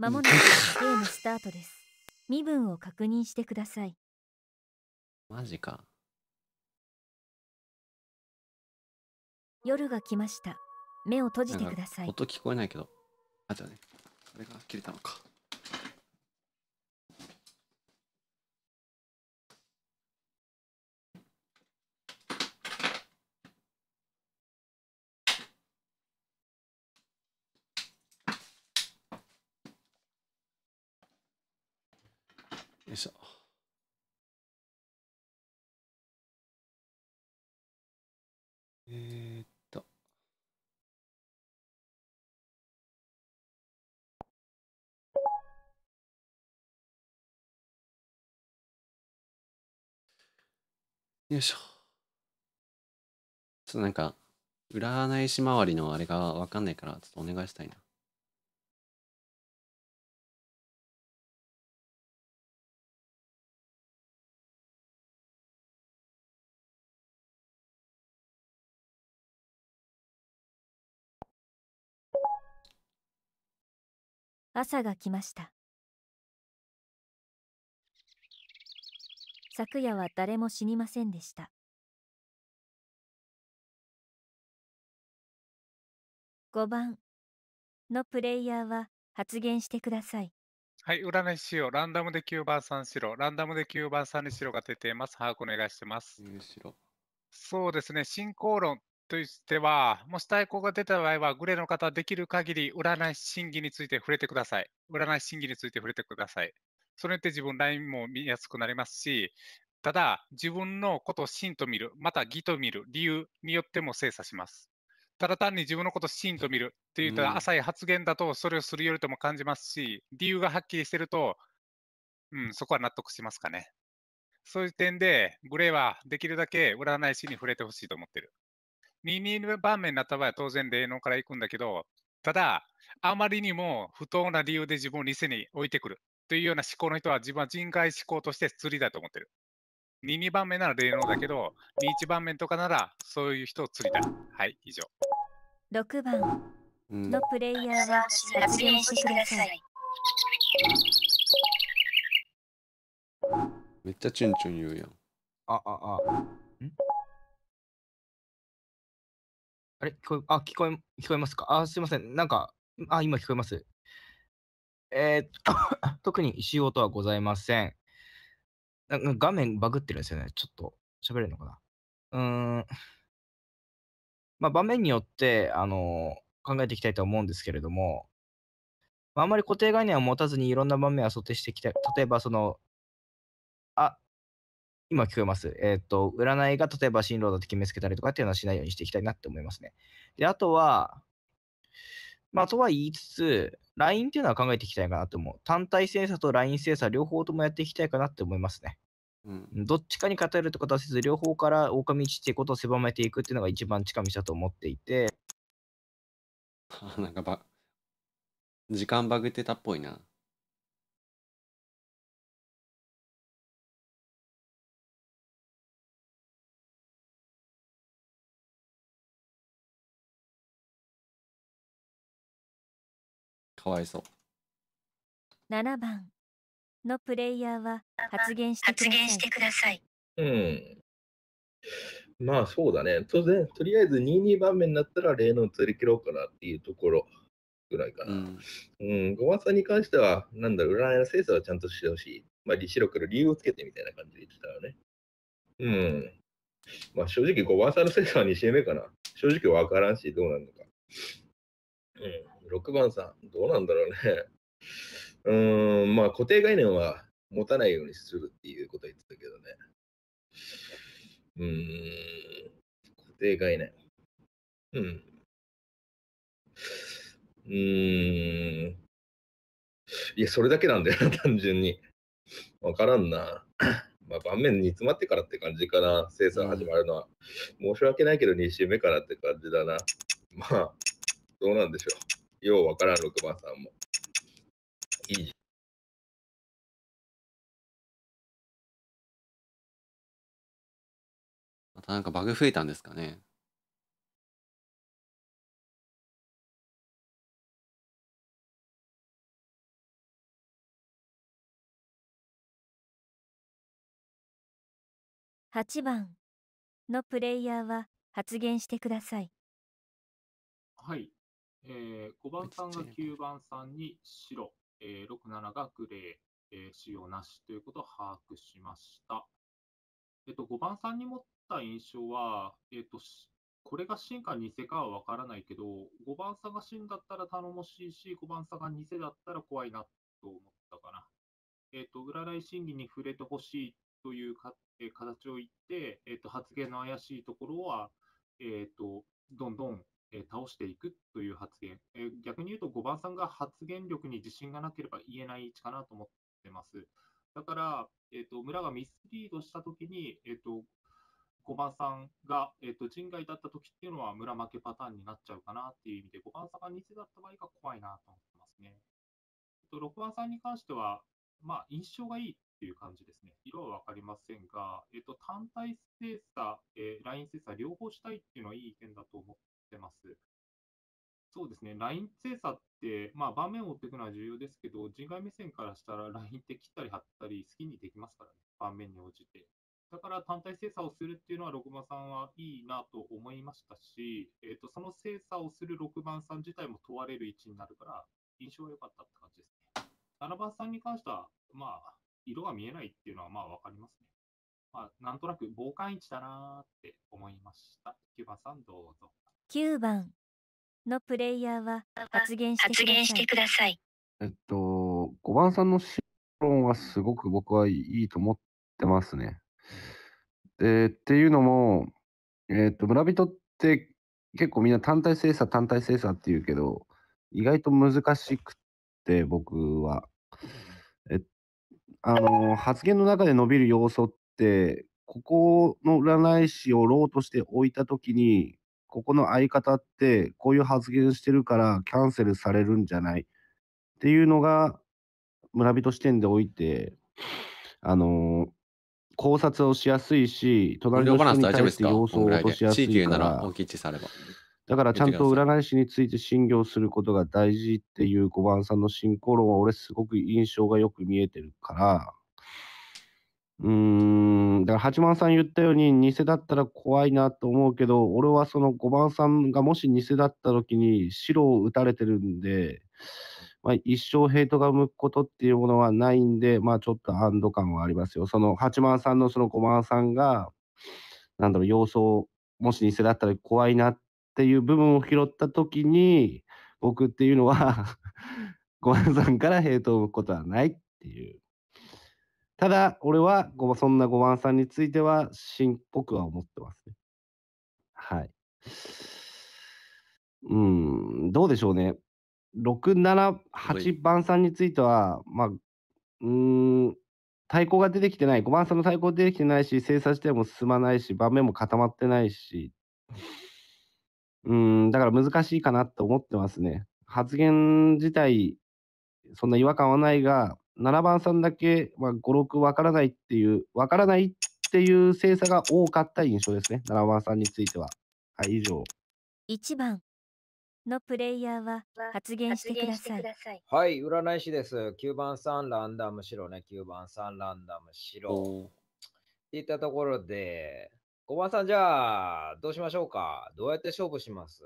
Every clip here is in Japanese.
まもなくゲームスタートです。身分を確認してください。マジか。夜が来ました。目を閉じてください。音聞こえないけど。あじゃあね。あれが切れたのか。よいしょ。ちょっとなんか、占い師周りのあれがわかんないから、ちょっとお願いしたいな。朝が来ました。昨夜は誰も死にませんでした。5番のプレイヤーは発言してください。はい、占い師をランダムで9番3白。ランダムで9番3に白が出ています。把握お願いしてます。そうですね、進行論としては、もし対抗が出た場合は、グレーの方できる限り占い審議について触れてください。占い審議について触れてください。それによって自分ラインも見やすくなりますし、ただ、自分のことを真と見る、また義と見る理由によっても精査します。ただ単に自分のことを真と見るっていうと、浅い発言だと、それをするよりとも感じますし、理由がはっきりしてると、うん、そこは納得しますかね。そういう点で、グレーはできるだけ占い師に触れてほしいと思ってる。22番目になった場合は当然霊能から行くんだけど、ただ、あまりにも不当な理由で自分を店に置いてくる。というような思考の人は自分は人外思考として釣りだと思ってる。2、2番目なら霊能だけど、2、1番目とかならそういう人を釣りだ。はい、以上。6番のプレイヤーは発言してください。めっちゃチュンチュン言うやん。あ、あ、あ。んあれ聞こえ、あ、聞こえ、聞こえますかあ、すいません。なんか、あ、今聞こえます。えー、特に仕事とはございません。なんか画面バグってるんですよね。ちょっと喋れるのかな。うーん。まあ、場面によって、あのー、考えていきたいと思うんですけれども、まあ、んまり固定概念を持たずにいろんな場面は想定していきたい。例えば、その、あ、今聞こえます。えっ、ー、と、占いが例えば進路だって決めつけたりとかっていうのはしないようにしていきたいなって思いますね。で、あとは、まあ、とは言いつつ、LINE っていうのは考えていきたいかなと思う。単体精査と LINE 精査両方ともやっていきたいかなって思いますね。うん、どっちかに偏るってことはせず、両方から狼道っていうことを狭めていくっていうのが一番近道だと思っていて。なんかば、時間バグってたっぽいな。かわいそう7番のプレイヤーは発言してください発言してくださいうんまあそうだね当然とりあえず22番目になったら例の釣り切ろうかなっていうところぐらいかな。うん、う番ごさんに関しては、なんだろう、占いの精査はちゃんとしてほしい。まあ、白から理由をつけてみたいな感じで言ってたよね。うん。まあ、正直、ご番さんの精査は2試合目かな。正直わからんし、どうなるのか。うん。6番さん、どうなんだろうね。うーん、まあ固定概念は持たないようにするっていうこと言ってたけどね。うーん、固定概念。うん。うーん。いや、それだけなんだよ単純に。わからんな。まあ、盤面煮詰まってからって感じかな、生産始まるのは。申し訳ないけど、2週目からって感じだな。まあ、どうなんでしょう。ようわからん6番さんも。いいまたなんかバグ増えたんですかね。8番のプレイヤーは発言してください。はい。えー、5番さんが9番さんに白、えー、6、7がグレー、えー、使用なしということを把握しました。えっと、5番さんに持った印象は、えっと、これが真か偽かはわからないけど、5番さんが真だったら頼もしいし、5番さんが偽だったら怖いなと思ったかな。えっと、占い審議に触れてほしいというか、えー、形を言って、えっと、発言の怪しいところは、えっと、どんどんえ倒していくという発言、え逆に言うと5番さんが発言力に自信がなければ言えない位置かなと思ってます。だから、えーと、村がミスリードしたときに、えーと、5番さんが、えーと、人外だったときっていうのは村負けパターンになっちゃうかなっていう意味で、5番さんが偽だった場合が怖いなと思ってますね。えーと、と6番さんに関しては、まあ、印象がいいっていう感じですね。色は分かりませんが、えっと単体精査、えー、ライン精査両方したいっていうのはいい意見だと思っってます。そうですね、LINE 精査って、まあ、場面を追っていくのは重要ですけど、人外目線からしたら LINE って切ったり貼ったり好きにできますからね、盤面に応じて。だから単体精査をするっていうのは、6番さんはいいなと思いましたし、えーと、その精査をする6番さん自体も問われる位置になるから、印象は良かったって感じですね。7番さんに関しては、まあ、色が見えないっていうのは、まあ、分かりますね。まあ、なんとなく防寒位置だなーって思いました。9番さん、どうぞ。9番のプレイヤーは発言してください。えっと、5番さんの質問はすごく僕はいいと思ってますね。で、っていうのも、えっと、村人って結構みんな単体精査、単体精査って言うけど、意外と難しくて、僕は。えあの、発言の中で伸びる要素って、ここの占い師をローとして置いたときに、ここの相方ってこういう発言してるからキャンセルされるんじゃないっていうのが村人視点でおいて、あのー、考察をしやすいし、隣の人に対して様素を落としやすいから、だからちゃんと占い師について信仰することが大事っていう5番さんの進行論は俺すごく印象がよく見えてるから、うん、だから八幡さん言ったように、偽だったら怖いなと思うけど、俺はその5番さんがもし偽だった時に白を打たれてるんで、まあ、一生ヘイトが向くことっていうものはないんで、まあ、ちょっと安堵感はありますよ。その八幡さんのその5番さんが、なんだろう、様相を、もし偽だったら怖いなっていう部分を拾った時に、僕っていうのは 五番さんからヘイトを向くことはないっていう。ただ、俺はそんな5番さんについては、んっぽくは思ってますね。はい。うん、どうでしょうね。6、7、8番さんについては、まあ、うん、対抗が出てきてない、5番さんの対抗が出てきてないし、精査自体も進まないし、盤面も固まってないし、うん、だから難しいかなと思ってますね。発言自体、そんな違和感はないが、7番さんだけ、まあ、5、6わからないっていう、わからないっていう精査が多かった印象ですね、7番さんについては。はい、以上。1番のプレイヤーは発言してください。はい、占い師です。9番さんランダム白ね、9番さんランダム白。っていったところで、5番さんじゃあ、どうしましょうかどうやって勝負します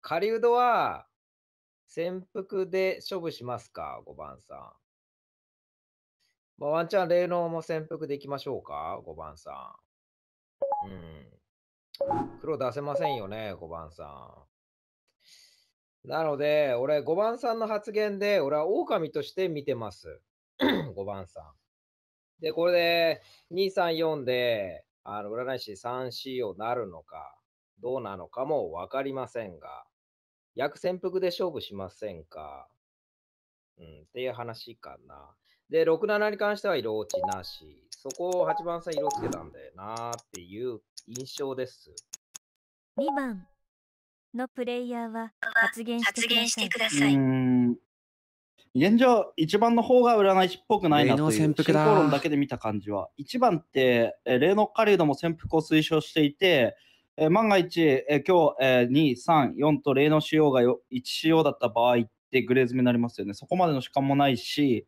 狩人は潜伏で勝負しますか、5番さん。まあ、ワンチャン、霊能も潜伏でいきましょうか、5番さん。うん。黒出せませんよね、5番さん。なので、俺、5番さんの発言で、俺は狼として見てます。5 番さん。で、これで、2、3、4で、あの占い師3、4をなるのか、どうなのかも分かりませんが、約潜伏で勝負しませんかうん、っていう話かな。で、67に関しては色落ちなし。そこを8番さん色つけたんだよなっていう印象です。2番のプレイヤーは発言してください。現状、1番の方が占い師っぽくないなという進行論だけで見た感じは、1番って、霊の狩人も潜伏を推奨していて、えー、万が一、えー、今日、えー、2、3、4と例の仕様がよ1仕様だった場合ってグレーズ目になりますよね。そこまでの主観もないし、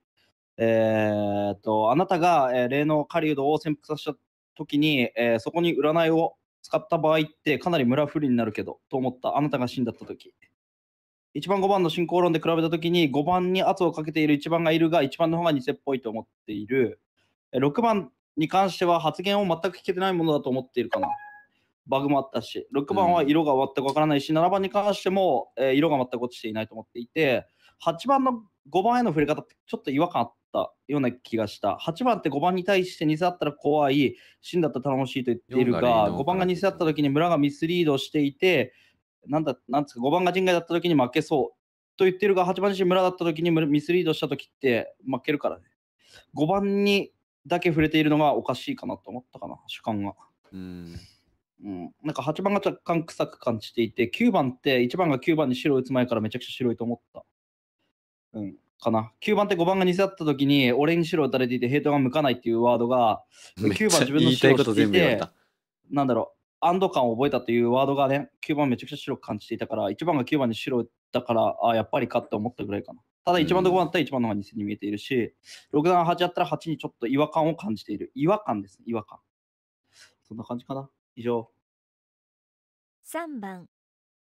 えー、と、あなたが、えー、例の狩人を潜伏させた時に、えー、そこに占いを使った場合ってかなり村不利になるけどと思ったあなたが死んだった時1番5番の進行論で比べた時に5番に圧をかけている1番がいるが1番の方が偽っぽいと思っている6番に関しては発言を全く聞けてないものだと思っているかなバグもあったし、6番は色が全くわからないし、7番に関しても、えー、色が全く落ちていないと思っていて、8番の5番への触れ方ってちょっと違和感あったような気がした。8番って5番に対して偽だったら怖い、んだったら楽しいと言っているが、5番が偽だった時に村がミスリードしていて、なんだ、なんつうか、5番が人外だった時に負けそうと言っているが、8番自身村だった時にミスリードした時って負けるからね。5番にだけ触れているのがおかしいかなと思ったかな、主観が。うんうん、なんか8番が若干臭く感じていて、9番って1番が9番に白打つ前からめちゃくちゃ白いと思った。うん、かな。9番って5番が偽だった時に、俺に白打たれていて、ヘイトが向かないっていうワードが、9番自分の白を知っていて、なんだろう、安堵感を覚えたというワードがね、9番めちゃくちゃ白く感じていたから、1番が9番に白だから、あやっぱりかって思ったぐらいかな。ただ1番と5番だったら1番の方が偽に見えているし、6番8だったら8にちょっと違和感を感じている。違和感です違和感。そんな感じかな。以上。3番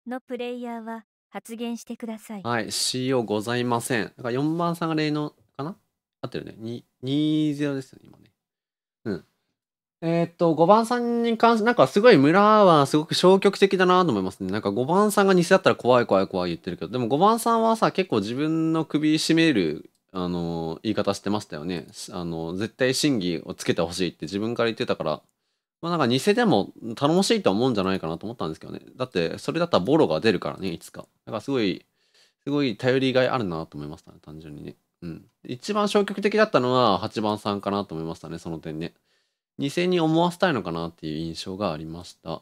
のプレイヤーは発言してください。はい、CO ございません。だから4番さんが例のかな合ってるね。2、20ですよね、今ね。うん。えー、っと、5番さんに関して、なんかすごい村はすごく消極的だなと思いますね。なんか5番さんが偽だったら怖い怖い怖い言ってるけど、でも5番さんはさ、結構自分の首絞める、あの言い方してましたよね。あの絶対審議をつけてほしいって自分から言ってたから、まあなんか偽でも頼もしいとは思うんじゃないかなと思ったんですけどね。だってそれだったらボロが出るからね、いつか。だからすごい、すごい頼りがいあるなと思いましたね、単純にね。うん。一番消極的だったのは8番さんかなと思いましたね、その点ね。偽に思わせたいのかなっていう印象がありました。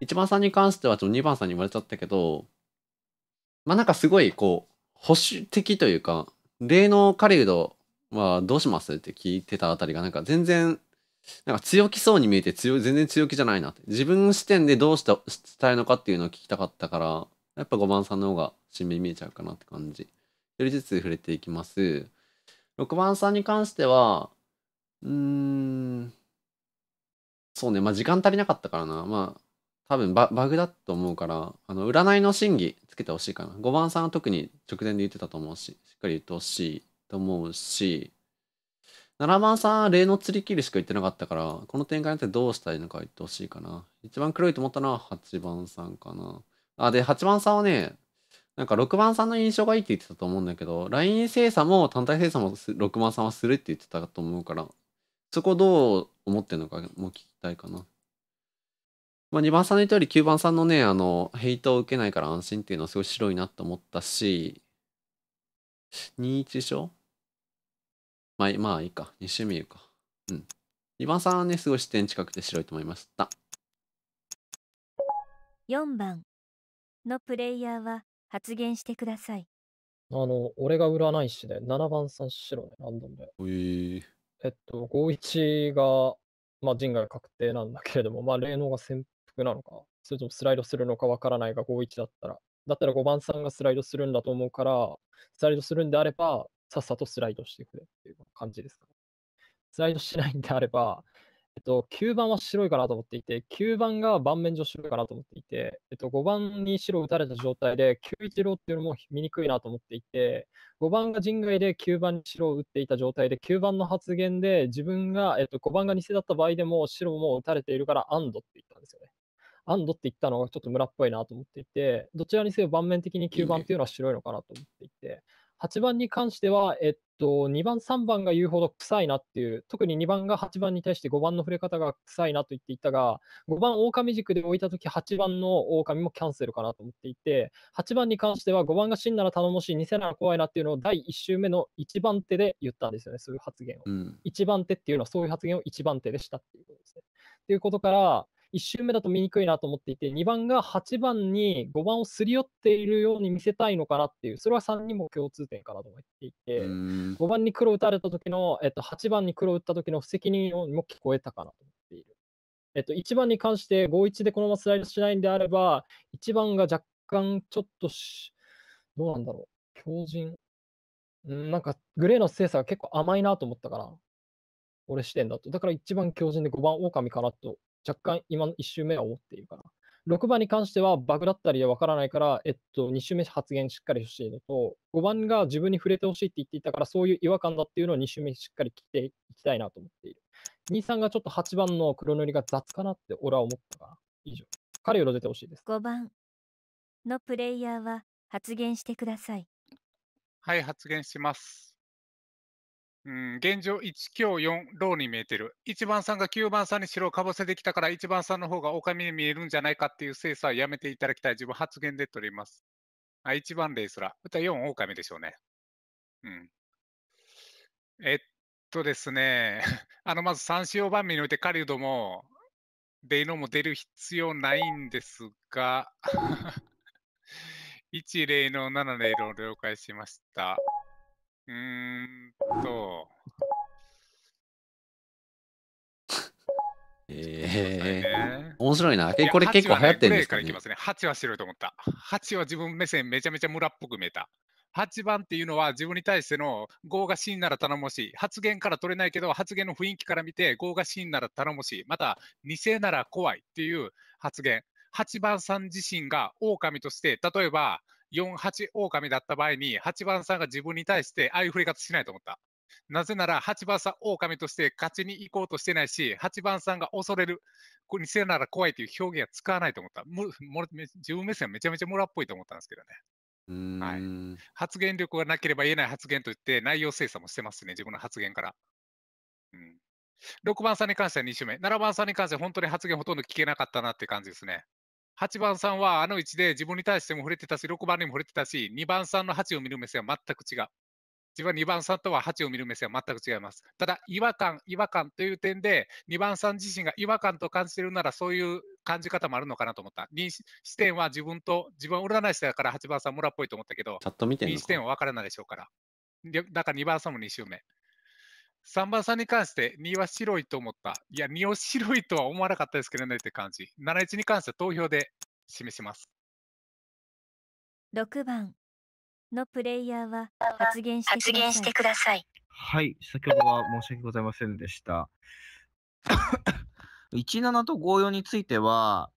1番さんに関してはちょっと2番さんに言われちゃったけど、まあなんかすごいこう、保守的というか、例の狩人はどうしますって聞いてたあたりがなんか全然なんか強気そうに見えて強全然強気じゃないなって自分視点でどうした伝えるのかっていうのを聞きたかったからやっぱ5番さんの方が新に見えちゃうかなって感じ1人ずつ触れていきます6番さんに関してはうーんそうねまあ時間足りなかったからなまあ多分バグだと思うからあの占いの真偽つけてほしいかな5番さんは特に直前で言ってたと思うししっかり言ってほしいと思うし7番さん、例の釣り切りしか言ってなかったから、この展開になってどうしたいのか言ってほしいかな。一番黒いと思ったのは8番さんかな。あ、で、8番さんはね、なんか6番さんの印象がいいって言ってたと思うんだけど、LINE 精査も単体精査も6番さんはするって言ってたと思うから、そこどう思ってるのかも聞きたいかな。まあ、2番さんの言ったより9番さんのね、あの、ヘイトを受けないから安心っていうのはすごい白いなと思ったし、21章。まあ、まあいいか。2周目言うか。うん。今さんはね、すごい視点近くて白いと思いました。4番のプレイヤーは発言してください。あの、俺が占い師で、7番さん白ね、ランドムで。えー、えっと、51が、まあ、人外確定なんだけれども、まあ、霊能が潜伏なのか、それともスライドするのかわからないが、51だったら。だったら5番さんがスライドするんだと思うから、スライドするんであれば、さっさとスライドしてくれっていう感じですか、ね。スライドしないんであれば、えっと、9番は白いかなと思っていて、9番が盤面上白いかなと思っていて、えっと、5番に白打たれた状態で、910っていうのも見にくいなと思っていて、5番が陣外で9番に白を打っていた状態で、9番の発言で自分が、えっと、5番が偽だった場合でも白も打たれているから安堵って言ったんですよね。安堵って言ったのがちょっと村っぽいなと思っていて、どちらにせよ盤面的に9番っていうのは白いのかなと思っていて、8番に関しては、えっと、2番、3番が言うほど臭いなっていう、特に2番が8番に対して5番の触れ方が臭いなと言っていたが、5番、狼軸で置いたとき、8番の狼もキャンセルかなと思っていて、8番に関しては、5番が死んなら頼もしい、偽なら怖いなっていうのを第1週目の1番手で言ったんですよね、そういう発言を。うん、1番手っていうのは、そういう発言を1番手でしたっていうことですね。っていうことから、1周目だと見にくいなと思っていて、2番が8番に5番をすり寄っているように見せたいのかなっていう、それは3人も共通点かなと思っていて、5番に黒打たれた時の、えっと、8番に黒打った時の不責任音も聞こえたかなと思っている。えっと、1番に関して5-1でこのままスライドしないんであれば、1番が若干ちょっとどうなんだろう、強靭。なんかグレーの精査が結構甘いなと思ったから、俺視点だと。だから1番強靭で5番狼かなと若干今の1周目は思っているから。6番に関してはバグだったりでわからないから、えっと、2周目発言しっかり欲しいのと、5番が自分に触れてほしいって言っていたから、そういう違和感だっていうのを2周目しっかり聞いていきたいなと思っている。2、3がちょっと8番の黒塗りが雑かなって俺は思ったから、以上。彼を出てほしいです。5番のプレイヤーは発言してください。はい、発言します。うん、現状1強4、ローに見えてる。1番さんが9番さんに白をかぶせてきたから、1番さんの方が狼に見えるんじゃないかっていう精査はやめていただきたい。自分発言で取ります。あ、1番レイすら。た4、狼でしょうね。うん。えっとですね、あの、まず3使番目において、狩人も、デイノも出る必要ないんですが、1、例の7、0を了解しました。うーんと。ええー、面白いな。え、これ結構流行ってるんですか、ね、ね、8は白いと思った。8は自分目線めちゃめちゃ村っぽく見えた。8番っていうのは自分に対しての5が真なら頼もしい。発言から取れないけど、発言の雰囲気から見て5が真なら頼もしい。また、偽なら怖いっていう発言。8番さん自身が狼として、例えば、4、8狼だった場合に、8番さんが自分に対して、ああいう振り方しないと思った。なぜなら、8番さん、狼として勝ちに行こうとしてないし、8番さんが恐れる、これにせなら怖いという表現は使わないと思った。む自分目線はめちゃめちゃ村っぽいと思ったんですけどね。はい、発言力がなければ言えない発言といって、内容精査もしてますね、自分の発言から。うん、6番さんに関しては2周目、7番さんに関しては本当に発言ほとんど聞けなかったなって感じですね。8番さんはあの位置で自分に対しても触れてたし、6番にも触れてたし、2番さんの8を見る目線は全く違う。自分は2番さんとは8を見る目線は全く違います。ただ、違和感、違和感という点で、2番さん自身が違和感と感じてるなら、そういう感じ方もあるのかなと思った。2視点は自分と、自分は占い師だから8番さん村っぽいと思ったけど、2視点は分からないでしょうから。だから2番さんも2周目。3番さんに関して、2は白いと思った。いや、2を白いとは思わなかったですけどねって感じ。71に関しては投票で示します。6番のプレイヤーは発言してください。はい、先ほどは申し訳ございませんでした。17 と54については、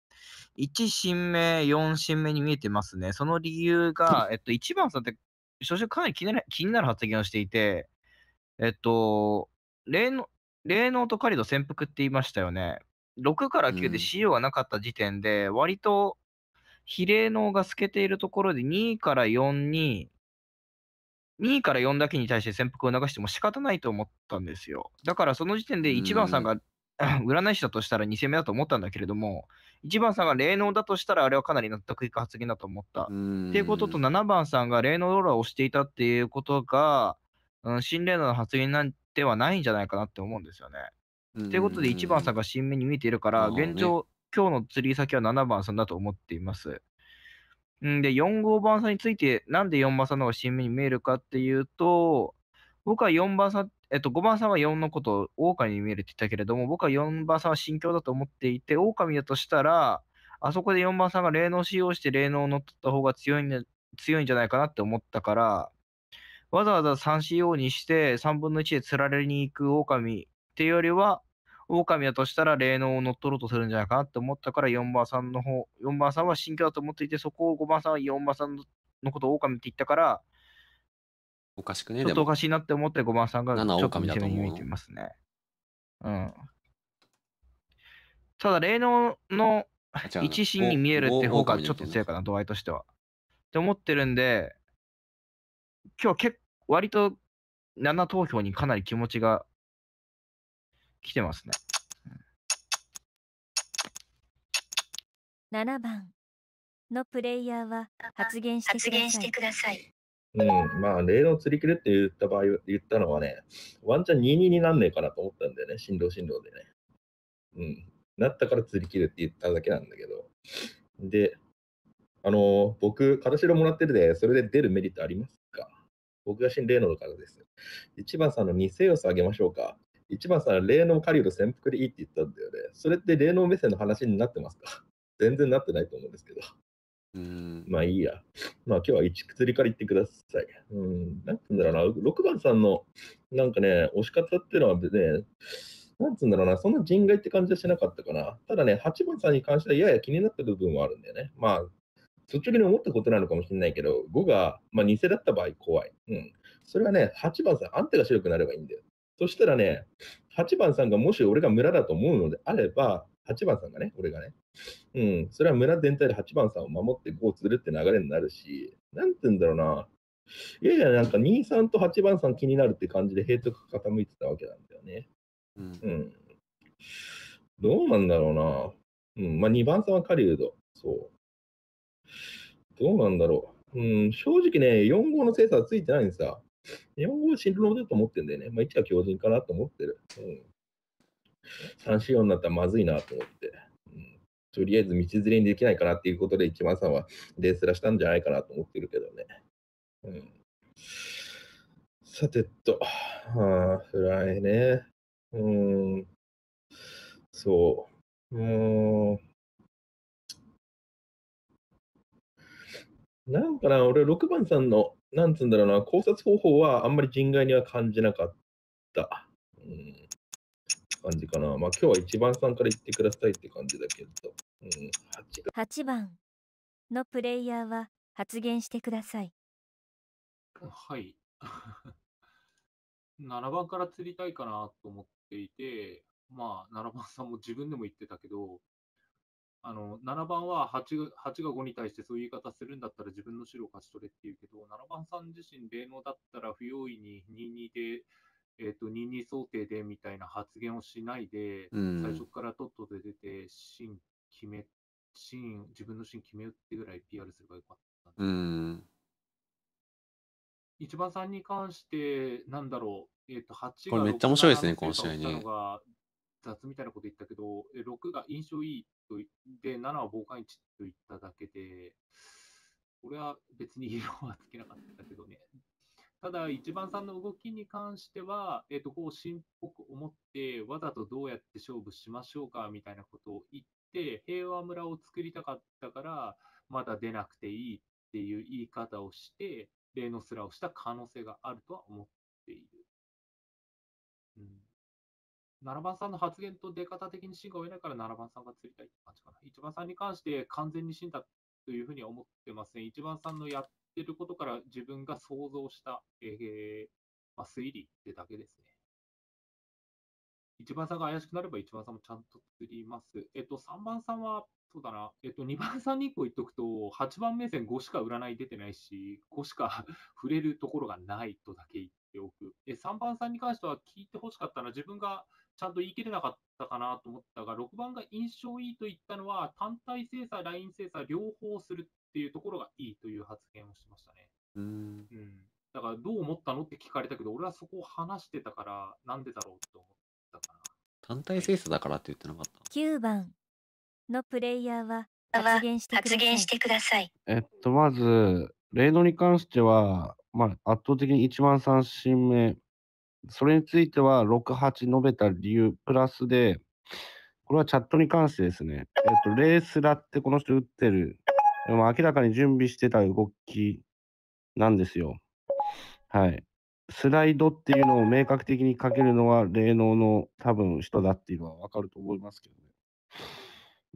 1新名、4新名に見えてますね。その理由が、えっと、1番さんって、正直かなり気になる発言をしていて、えっと、霊能霊能と狩りと潜伏って言いましたよね。6から9で資料がなかった時点で、割と比霊能が透けているところで2から4に、2から4だけに対して潜伏を流しても仕方ないと思ったんですよ。だからその時点で1番さんが、占い師だとしたら2戦目だと思ったんだけれども、1番さんが霊能だとしたらあれはかなり納得いく発言だと思った。っていうことと7番さんが霊能ローラーをしていたっていうことが、心霊の発言なんではないんじゃないかなって思うんですよね。ということで、1番さんが新目に見えているから、現状、今日の釣り先は7番さんだと思っています。んで、4号番さんについて、なんで4番さんの方が新目に見えるかっていうと、僕は4番さん、えっと、5番さんは4のことを狼に見えるって言ったけれども、僕は4番さんは心境だと思っていて、狼だとしたら、あそこで4番さんが霊能使用して霊能を乗っ取った方が強い強いんじゃないかなって思ったから、わざわざ三仕様にして3分の1で釣られに行く狼っていうよりは、狼だとしたら霊能を乗っ取ろうとするんじゃないかなって思ったから4番さんの方、4番さんは信教だと思っていて、そこを5番さんは4番さんのことを狼って言ったから、おかしくねちょっとおかしいなって思って5番さんがちょっと見てみますね。うん。ただ、霊能の一心に見えるって方がちょっと強いかな、度合いとしては。って思ってるんで、今日結割と7投票にかなり気持ちが来てますね。7番のプレイヤーは発言してください。うん、まあ、例の釣り切れって言った場合、言ったのはね、ワンチャン22になんねえかなと思ったんだよね、振動振動でね。うん。なったから釣り切るって言っただけなんだけど。で、あのー、僕、形代もらってるで、それで出るメリットありますか僕が死んでるのからです。1番さんの偽要素あげましょうか。1番さんは霊能狩りと潜伏でいいって言ったんだよね。それって霊能目線の話になってますか全然なってないと思うんですけど。うんまあいいや。まあ今日は1くつり言ってください。うん。なんつうんだろうな、6番さんのなんかね、押し方っていうのはね、なんつうんだろうな、そんな人外って感じはしなかったかな。ただね、8番さんに関してはやや気になった部分はあるんだよね。まあ、率直に思ったことなのかもしれないけど、5が、まあ、偽だった場合怖い。うん。それはね、8番さん、あんたが白くなればいいんだよ。そしたらね、8番さんがもし俺が村だと思うのであれば、8番さんがね、俺がね、うん、それは村全体で8番さんを守って5をするって流れになるし、なんて言うんだろうな、いやいや、なんか2、3と8番さん気になるって感じで、ヘイトが傾いてたわけなんだよね。うん。うん、どうなんだろうな。うん、まあ2番さんは狩人、そう。どうなんだろう。うん、正直ね、4号の精査はついてないんでさ、4号シンドローだと思ってんだよね。まあ、1は強靭かなと思ってる。うん。3、4になったらまずいなと思って。うん、とりあえず道連れにできないかなっていうことで、一番さんはレースらしたんじゃないかなと思ってるけどね。うん。さてと、はあ、フライね。うん。そう。うん。なんかな、俺、6番さんの、なんつうんだろうな、考察方法はあんまり人外には感じなかった。うん、感じかな。まあ、今日は1番さんから言ってくださいって感じだけど。うん、8, 8番のプレイヤーは発言してください。はい。7 番から釣りたいかなと思っていて、まあ、7番さんも自分でも言ってたけど、あの、7番は8が ,8 が5に対してそういう言い方するんだったら自分の白を勝ち取れっていうけど、7番さん自身、霊能だったら不用意に2-2で、えーと、22想定でみたいな発言をしないで、うん、最初からとっとと出て、シ決め、シ自分の芯決めよってぐらい PR すればよかったんうん、一番さんに関して、なんだろう、えーと、8がこれめっちゃ面白いですね、この試合に雑みたいなこと言ったけど、6が印象いいと7は防寒置と言っただけで、これは別に色はつけなかったけどね。ただ、1番さんの動きに関しては、えっ、ー、と、こう、ぽく思って、わざとどうやって勝負しましょうか、みたいなことを言って、平和村を作りたかったから、まだ出なくていいっていう言い方をして、例のスラをした可能性があるとは思っている。うん7番さんの発言と出方的に芯が追えないから7番さんが釣りたいって感じかな。1番さんに関して完全にんだというふうに思ってません。1番さんのやってることから自分が想像した、えーまあ、推理ってだけですね。1番さんが怪しくなれば1番さんもちゃんと釣ります。えっと、3番さんは、そうだな、えっと、2番さんに1個言っとくと、8番目線5しか占い出てないし、5しか 触れるところがないとだけ言っておく。え3番さんに関しては聞いてほしかったの自分がちゃんと言い切れなかったかなと思ったが、6番が印象いいと言ったのは、単体精査、ライン精査、両方するっていうところがいいという発言をしましたね。うんうん、だから、どう思ったのって聞かれたけど、俺はそこを話してたから、なんでだろうと思ったかな。単体精査だからって言ってなかった9番のプレイヤーは発言してください。えっと、まず、レイドに関しては、まあ、圧倒的に1万3振目、それについては6、8述べた理由、プラスで、これはチャットに関してですね、えっ、と、レースラってこの人打ってる、でも明らかに準備してた動きなんですよ。はい。スライドっていうのを明確的にかけるのは霊能の多分人だっていうのはわかると思いますけど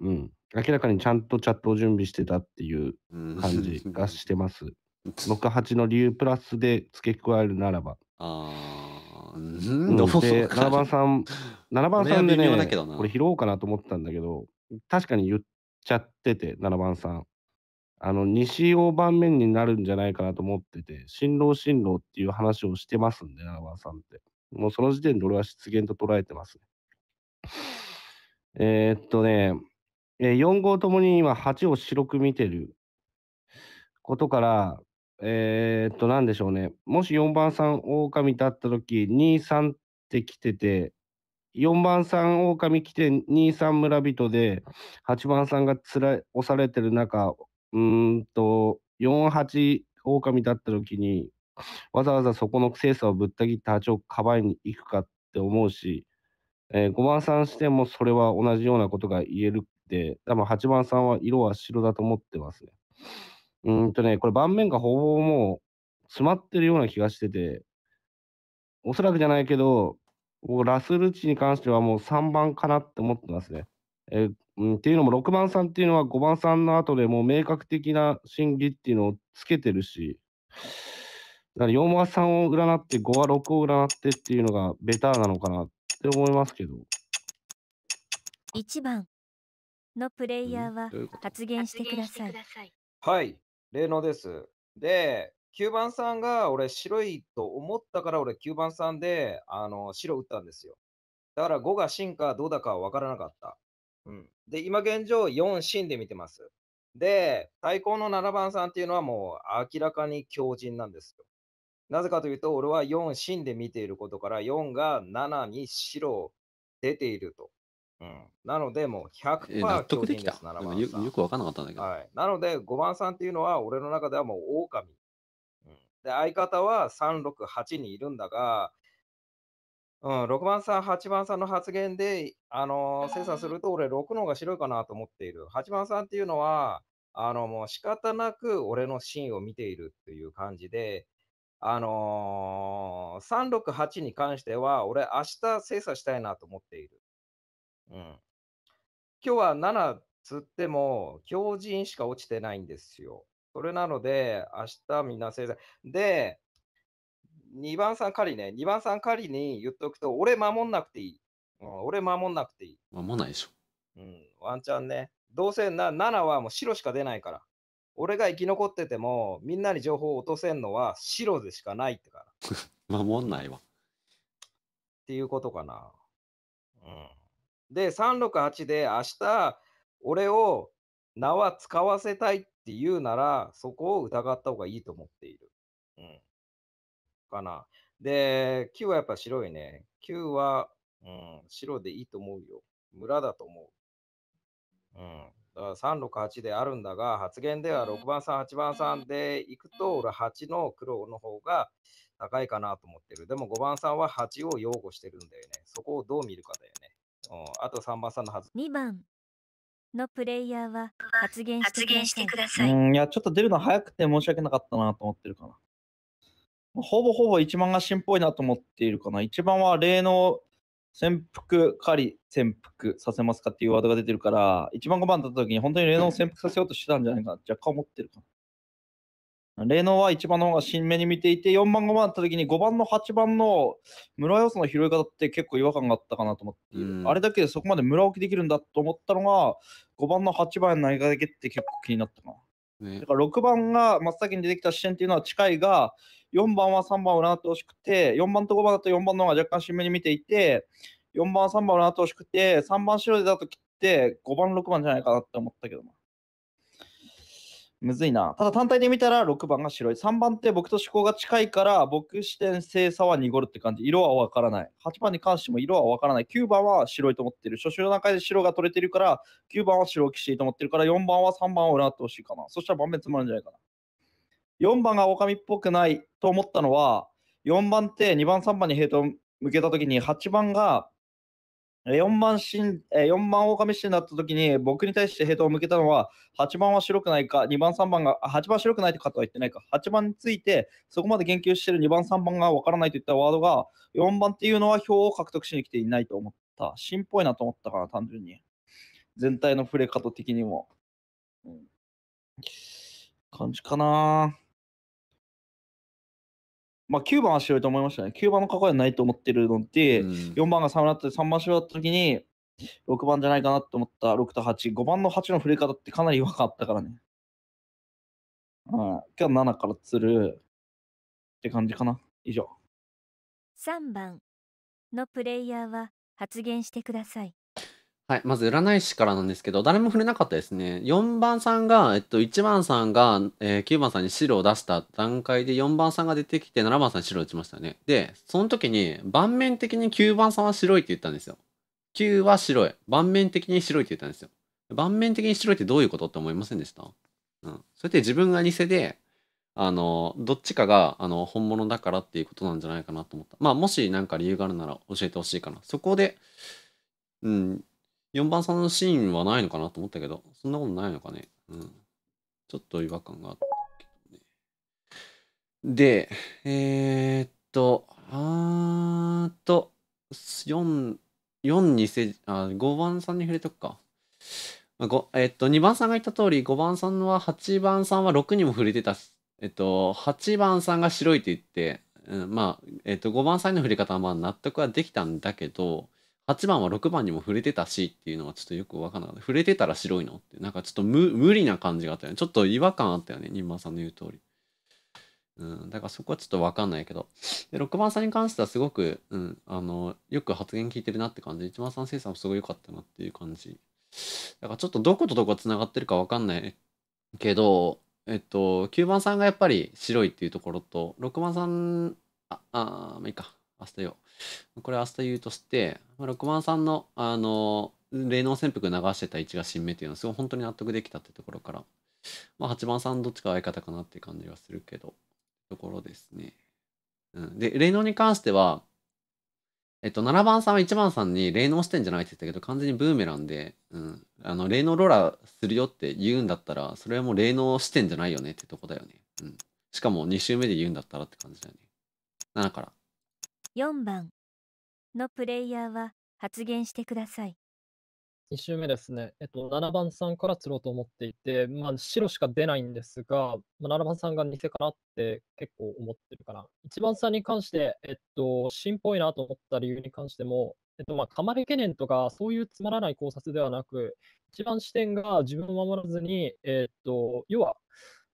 ね。うん。明らかにちゃんとチャットを準備してたっていう感じがしてます。6、8の理由プラスで付け加えるならば。ああ。うんで7番さん7番さんでねこれ拾おうかなと思ったんだけど確かに言っちゃってて7番さんあの西尾番面になるんじゃないかなと思ってて新郎新郎っていう話をしてますんで7番さんってもうその時点で俺は失言と捉えてますえー、っとね、えー、4号ともに今8を白く見てることから、えー、っと、なんでしょうね。もし4番さん狼だった時2、3って来てて、4番さん狼来て2、3村人で、8番さんがつら押されてる中、うんと、4、8狼だった時に、わざわざそこの精査をぶった切って蜂をかばいに行くかって思うし、えー、5番さんしてもそれは同じようなことが言えるって、多分8番さんは色は白だと思ってますね。うんとね、これ盤面がほぼもう詰まってるような気がしてて、おそらくじゃないけど、ラスルチに関してはもう3番かなって思ってますね。えうん、っていうのも6番さんっていうのは5番さんの後でもう明確的な審議っていうのをつけてるし、だから4は3を占って5は6を占ってっていうのがベターなのかなって思いますけど。1番のプレイヤーは発言してください。はい。霊能です。で、9番さんが俺白いと思ったから俺9番さんであの白打ったんですよ。だから5が真かどうだかわからなかった。うん、で、今現状4真で見てます。で、対抗の7番さんっていうのはもう明らかに強靭なんですよ。なぜかというと、俺は4真で見ていることから4が7に白出ていると。なので、もう100%納得できた。よよく分かんなかったんだけど。はい、なので、5番さんっていうのは、俺の中ではもう狼。うん、で、相方は3、6、8にいるんだが、うん、6番さん、8番さんの発言で、あのー、精査すると、俺、6の方が白いかなと思っている。8番さんっていうのは、あの、もう仕方なく俺のシーンを見ているっていう感じで、あのー、368に関しては、俺、明日精査したいなと思っている。うん。今日は7つっても、強靭しか落ちてないんですよ。それなので、明日みんな正座。で、2番さん狩りね、2番さん狩りに言っとくと、俺守んなくていい。うん、俺守んなくていい。守んないでしょ。うん、ワンチャンね。どうせな7はもう白しか出ないから。俺が生き残ってても、みんなに情報を落とせんのは白でしかないってから。守んないわ。っていうことかな。うん。で、368で明日、俺を名は使わせたいって言うなら、そこを疑った方がいいと思っている。うん。かな。で、9はやっぱ白いね。9は、うん、白でいいと思うよ。村だと思う。うん。だから368であるんだが、発言では6番さん、8番さんで行くと、俺8の黒の方が高いかなと思ってる。でも5番さんは8を擁護してるんだよね。そこをどう見るかだよね。あと3番さんのはず。2番のプレイヤーは発言してください。うん、いや、ちょっと出るの早くて申し訳なかったなと思ってるかな。ほぼほぼ1番が新っぽいなと思っているかな。1番は例の潜伏、狩り、潜伏させますかっていうワードが出てるから、1番5番だった時に本当に例の潜伏させようとしてたんじゃないかな。若干思ってるかな。霊能は1番の方が新目に見ていて、4番5番だった時に5番の8番の村要素の拾い方って結構違和感があったかなと思って、あれだけでそこまで村置きできるんだと思ったのが、5番の8番の投げかけって結構気になったかな。ねだから6番が真っ先に出てきた視点っていうのは近いが、4番は3番を占ってほしくて、4番と5番だと4番の方が若干新目に見ていて、4番3番を占ってほしくて、3番白でだと切って、5番6番じゃないかなって思ったけどな。むずいな。ただ単体で見たら6番が白い。3番って僕と思考が近いから、僕視点精査は濁るって感じ。色はわからない。8番に関しても色はわからない。9番は白いと思ってる。初週の中で白が取れてるから、9番は白を騎士と思ってるから、4番は3番を占ってほしいかな。そしたら盤面つまるんじゃないかな。4番が狼っぽくないと思ったのは、4番って2番3番にヘイトを向けた時に、8番が4番しん、4番狼死になった時に僕に対してヘッドを向けたのは、8番は白くないか、2番3番が、8番白くないかとは言ってないか、8番についてそこまで言及してる2番3番がわからないといったワードが、4番っていうのは票を獲得しに来ていないと思った。新っぽいなと思ったから、単純に。全体の触れ方的にも。うん、感じかなまあ、9番は白いと思いましたね。9番の抱はないと思ってるので、うん、4番が3になって、3番白だった時に、6番じゃないかなと思った6と8、5番の8の振り方ってかなり弱かったからね。うん、今日は7から釣るって感じかな。以上。3番のプレイヤーは発言してください。はい、まず占い師からなんですけど、誰も触れなかったですね。4番さんが、えっと、1番さんが、えー9番さんに白を出した段階で4番さんが出てきて、7番さんに白を打ちましたね。で、その時に、盤面的に9番さんは白いって言ったんですよ。9は白い。盤面的に白いって言ったんですよ。盤面的に白いってどういうことって思いませんでしたうん。それって自分が偽で、あの、どっちかが、あの、本物だからっていうことなんじゃないかなと思った。まあ、もしなんか理由があるなら教えてほしいかな。そこで、うん、4番さんのシーンはないのかなと思ったけど、そんなことないのかね。うん。ちょっと違和感があったけどね。で、えー、っと、あーっと、4、4にせ、あ、5番さんに触れとくか。えっと、2番さんが言った通り、5番さんは、8番さんは6にも触れてたし、えっと、8番さんが白いって言って、うん、まあ、えっと、5番さんの振り方はまあ納得はできたんだけど、8番は6番にも触れてたしっていうのはちょっとよく分からなかった触れてたら白いのってなんかちょっと無理な感じがあったよねちょっと違和感あったよねニ番さんの言う通りうん、だからそこはちょっと分かんないけど。で、6番さんに関してはすごく、うん、あの、よく発言聞いてるなって感じ。1番さん生産もすごい良かったなっていう感じ。だからちょっとどことどこ繋がってるか分かんないけど、えっと、9番さんがやっぱり白いっていうところと、6番さん、あ、あ、まあいいか。明日よ。これ明日言うとして、6番さんの、あの霊能潜伏流してた置が新芽っていうのは、すごい本当に納得できたってところから、まあ、8番さんどっちか相方かなって感じはするけど、ところですね。うん、で、霊能に関しては、えっと、7番さんは1番さんに霊能してんじゃないって言ったけど、完全にブーメランで、うん、あの、霊能ローラーするよって言うんだったら、それはもう霊能してんじゃないよねってとこだよね。うん。しかも2週目で言うんだったらって感じだよね。7から。4番のプレイヤーは発言してください。2周目ですね、えっと、7番さんから釣ろうと思っていて、まあ、白しか出ないんですが、まあ、7番さんが偽かなって結構思ってるかな。1番さんに関して、えっと、芯っぽいなと思った理由に関しても、えっと、まあ、かまれ懸念とか、そういうつまらない考察ではなく、一番視点が自分を守らずに、えっと、要は、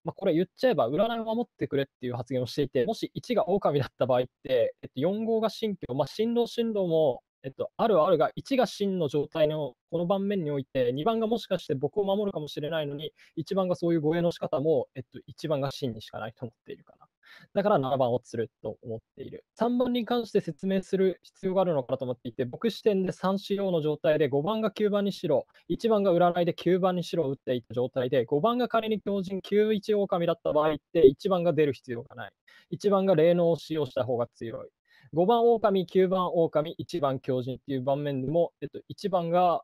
まあ、これ言っちゃえば占いを守ってくれっていう発言をしていて、もし1が狼だった場合って、えっと、4号が神経、まあ、振動振動も、えっと、あるあるが1が真の状態のこの盤面において、2番がもしかして僕を守るかもしれないのに、1番がそういう護衛の仕方も、えっと、1番が真にしかないと思っているかな。だから7番をすると思っている。3番に関して説明する必要があるのかなと思っていて、僕視点で3仕様の状態で5番が9番にしろ、1番が占いで9番にしろ打っていた状態で、5番が仮に狂人91狼だった場合って、1番が出る必要がない。1番が霊能を使用した方が強い。5番狼、9番狼、1番狂人っていう盤面でも、えっと、1番が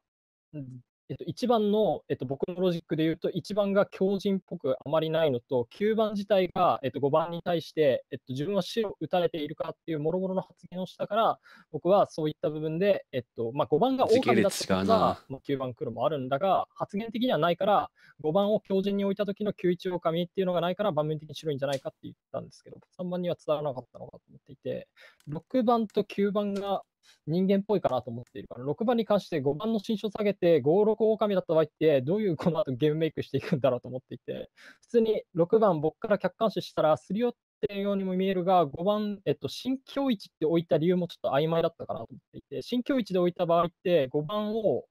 っと、1番の、えっと、僕のロジックで言うと、1番が強靭っぽくあまりないのと、9番自体が、えっと、5番に対して、えっと、自分は死を打たれているかっていうもろもろの発言をしたから、僕はそういった部分で、えっとまあ、5番がきいったから、9番黒もあるんだが、発言的にはないから、5番を強靭に置いた時の9一狼っていうのがないから、盤面的に白いんじゃないかって言ったんですけど、3番には伝わらなかったのかと思っていて、6番と9番が人間っぽいかなと思っているから、6番に関して5番の新書下げて、5、6狼だった場合って、どういうこの後ゲームメイクしていくんだろうと思っていて、普通に6番僕から客観視したら、すり寄ってるようにも見えるが、5番、えっと、新境一って置いた理由もちょっと曖昧だったかなと思っていて、新境一で置いた場合って、5番を、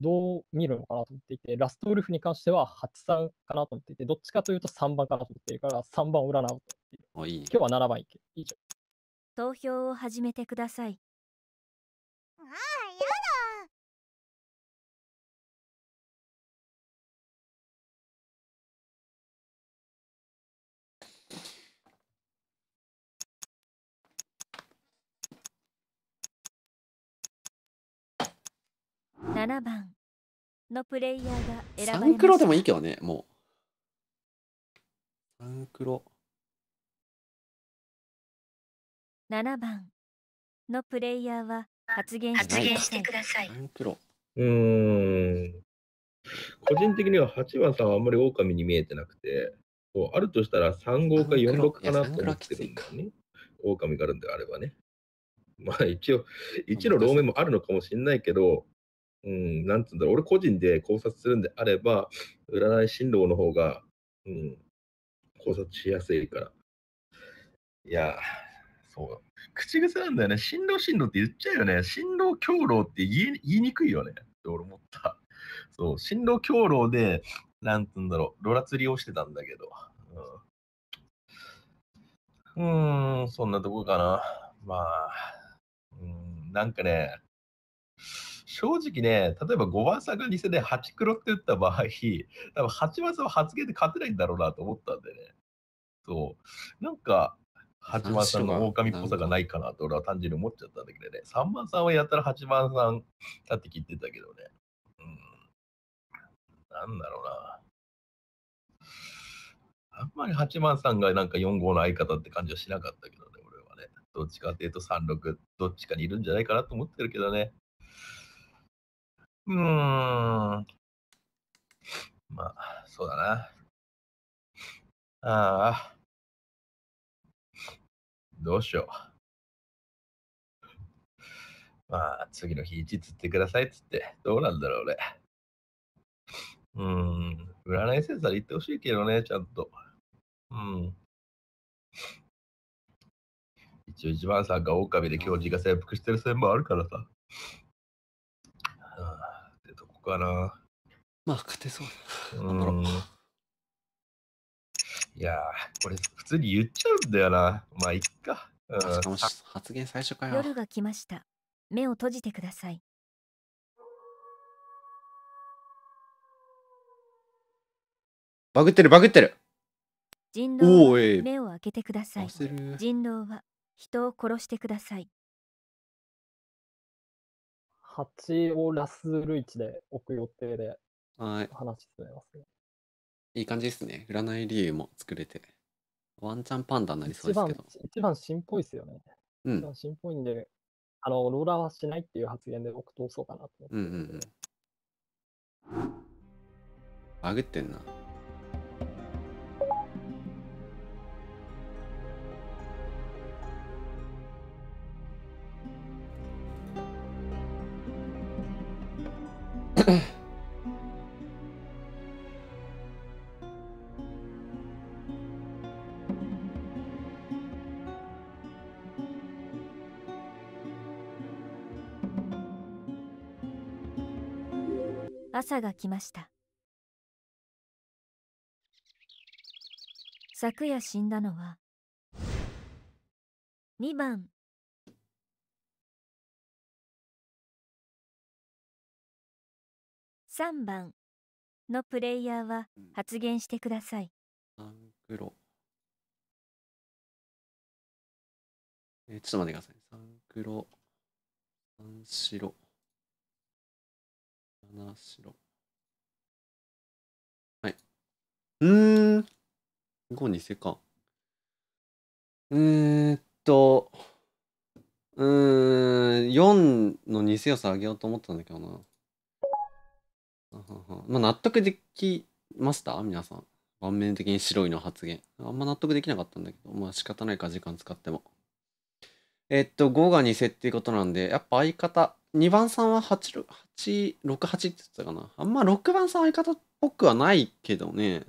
どう見るのかなと思っていて、ラストウルフに関しては8、3かなと思っていて、どっちかというと3番かなと思っているから、3番を占うといいい今日は7番いけ。以上。投票を始めてください。7番のプレイヤーが選ばれまクロでもいいけどね、もう。3クロ。7番のプレイヤーは発言してください。うん。個人的には8番さんはあんまり狼に見えてなくて、うあるとしたら3号か4六かなと思ってるんだね。狼があるんであればね。まあ一応、一のメンもあるのかもしれないけど、うん、なんつうんだろう、俺個人で考察するんであれば、占い進路の方が、うん、考察しやすいから。いやそう。口癖なんだよね。進路進路って言っちゃうよね。進路強労って言いにくいよね。って俺思った。そう、進路強狼で、なんつうんだろう、ロラ釣りをしてたんだけど。うん、うーんそんなとこかな。まあ、うん、なんかね、正直ね、例えば5番さんが偽で8黒って打った場合、多分8番さんは発言で勝てないんだろうなと思ったんでね。そう。なんか、8番さんの狼っぽさがないかなと俺は単純に思っちゃったんだけどね。3番さんはやったら8番さんだって聞いてたけどね。うん。なんだろうな。あんまり8番さんがなんか4号の相方って感じはしなかったけどね、俺はね。どっちかっていうと36、どっちかにいるんじゃないかなと思ってるけどね。うーん。まあ、そうだな。ああ。どうしよう。まあ、次の日いつってくださいっつって、どうなんだろう、俺。うん、占いセンサーで言ってほしいけどね、ちゃんと。うん。一応一番さんが狼で教授が潜伏してる線もあるからさ。かな。まあ、勝てそうだな。いやー、これ普通に言っちゃうんだよな。まあ、いっか。うん、発言最初から。夜が来ました。目を閉じてください。バグってる、バグってる。人狼目を開けてください。人狼は人を殺してください。8をラスルチで置く予定ではい。話進めますね。いい感じですね。占い理由も作れて。ワンチャンパンダになりそうですけど。、一番新っぽいですよね。う一番新っぽいんで、あの、ローラーはしないっていう発言で僕通そうかなと思ってうんうんうんバグってんな。朝が来ました昨夜死んだのは2番3番のプレイヤーは発言してください。アングロ。えちょっと待ってください。サングロ、三白、七白。はい。うーん。5にせか。えーんと、うーん、4の偽よさあげようと思ったんだけどな。まあ、納得できました皆さん。盤面的に白いの発言。あんま納得できなかったんだけど、まあ仕方ないか、時間使っても。えっと、5が2世っていうことなんで、やっぱ相方、2番さんは8、8、6、8って言ってたかな。あんま6番さん相方っぽくはないけどね。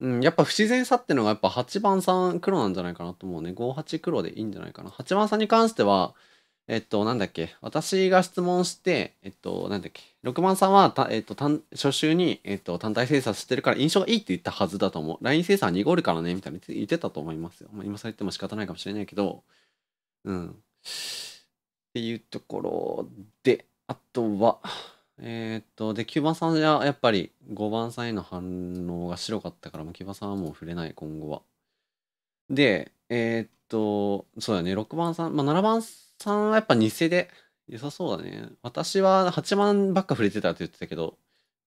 うん、やっぱ不自然さってのがやっぱ8番さん黒なんじゃないかなと思うね。5、8黒でいいんじゃないかな。8番さんに関しては、えっと、なんだっけ、私が質問して、えっと、なんだっけ、六番さんはえっと、単、初週に、えっと、単体精査してるから印象がいいって言ったはずだと思う。LINE 精査は濁るからね、みたいな言ってたと思いますよ。まあ、今更言っても仕方ないかもしれないけど、うん。っていうところで、あとは、えー、っと、で、9番さんじゃ、やっぱり5番さんへの反応が白かったから、もう9番さんはもう触れない、今後は。で、えー、っと、そうだね、6番さん、まあ、7番さん、さんはやっぱ偽で良さそうだね。私は8万ばっか触れてたって言ってたけど、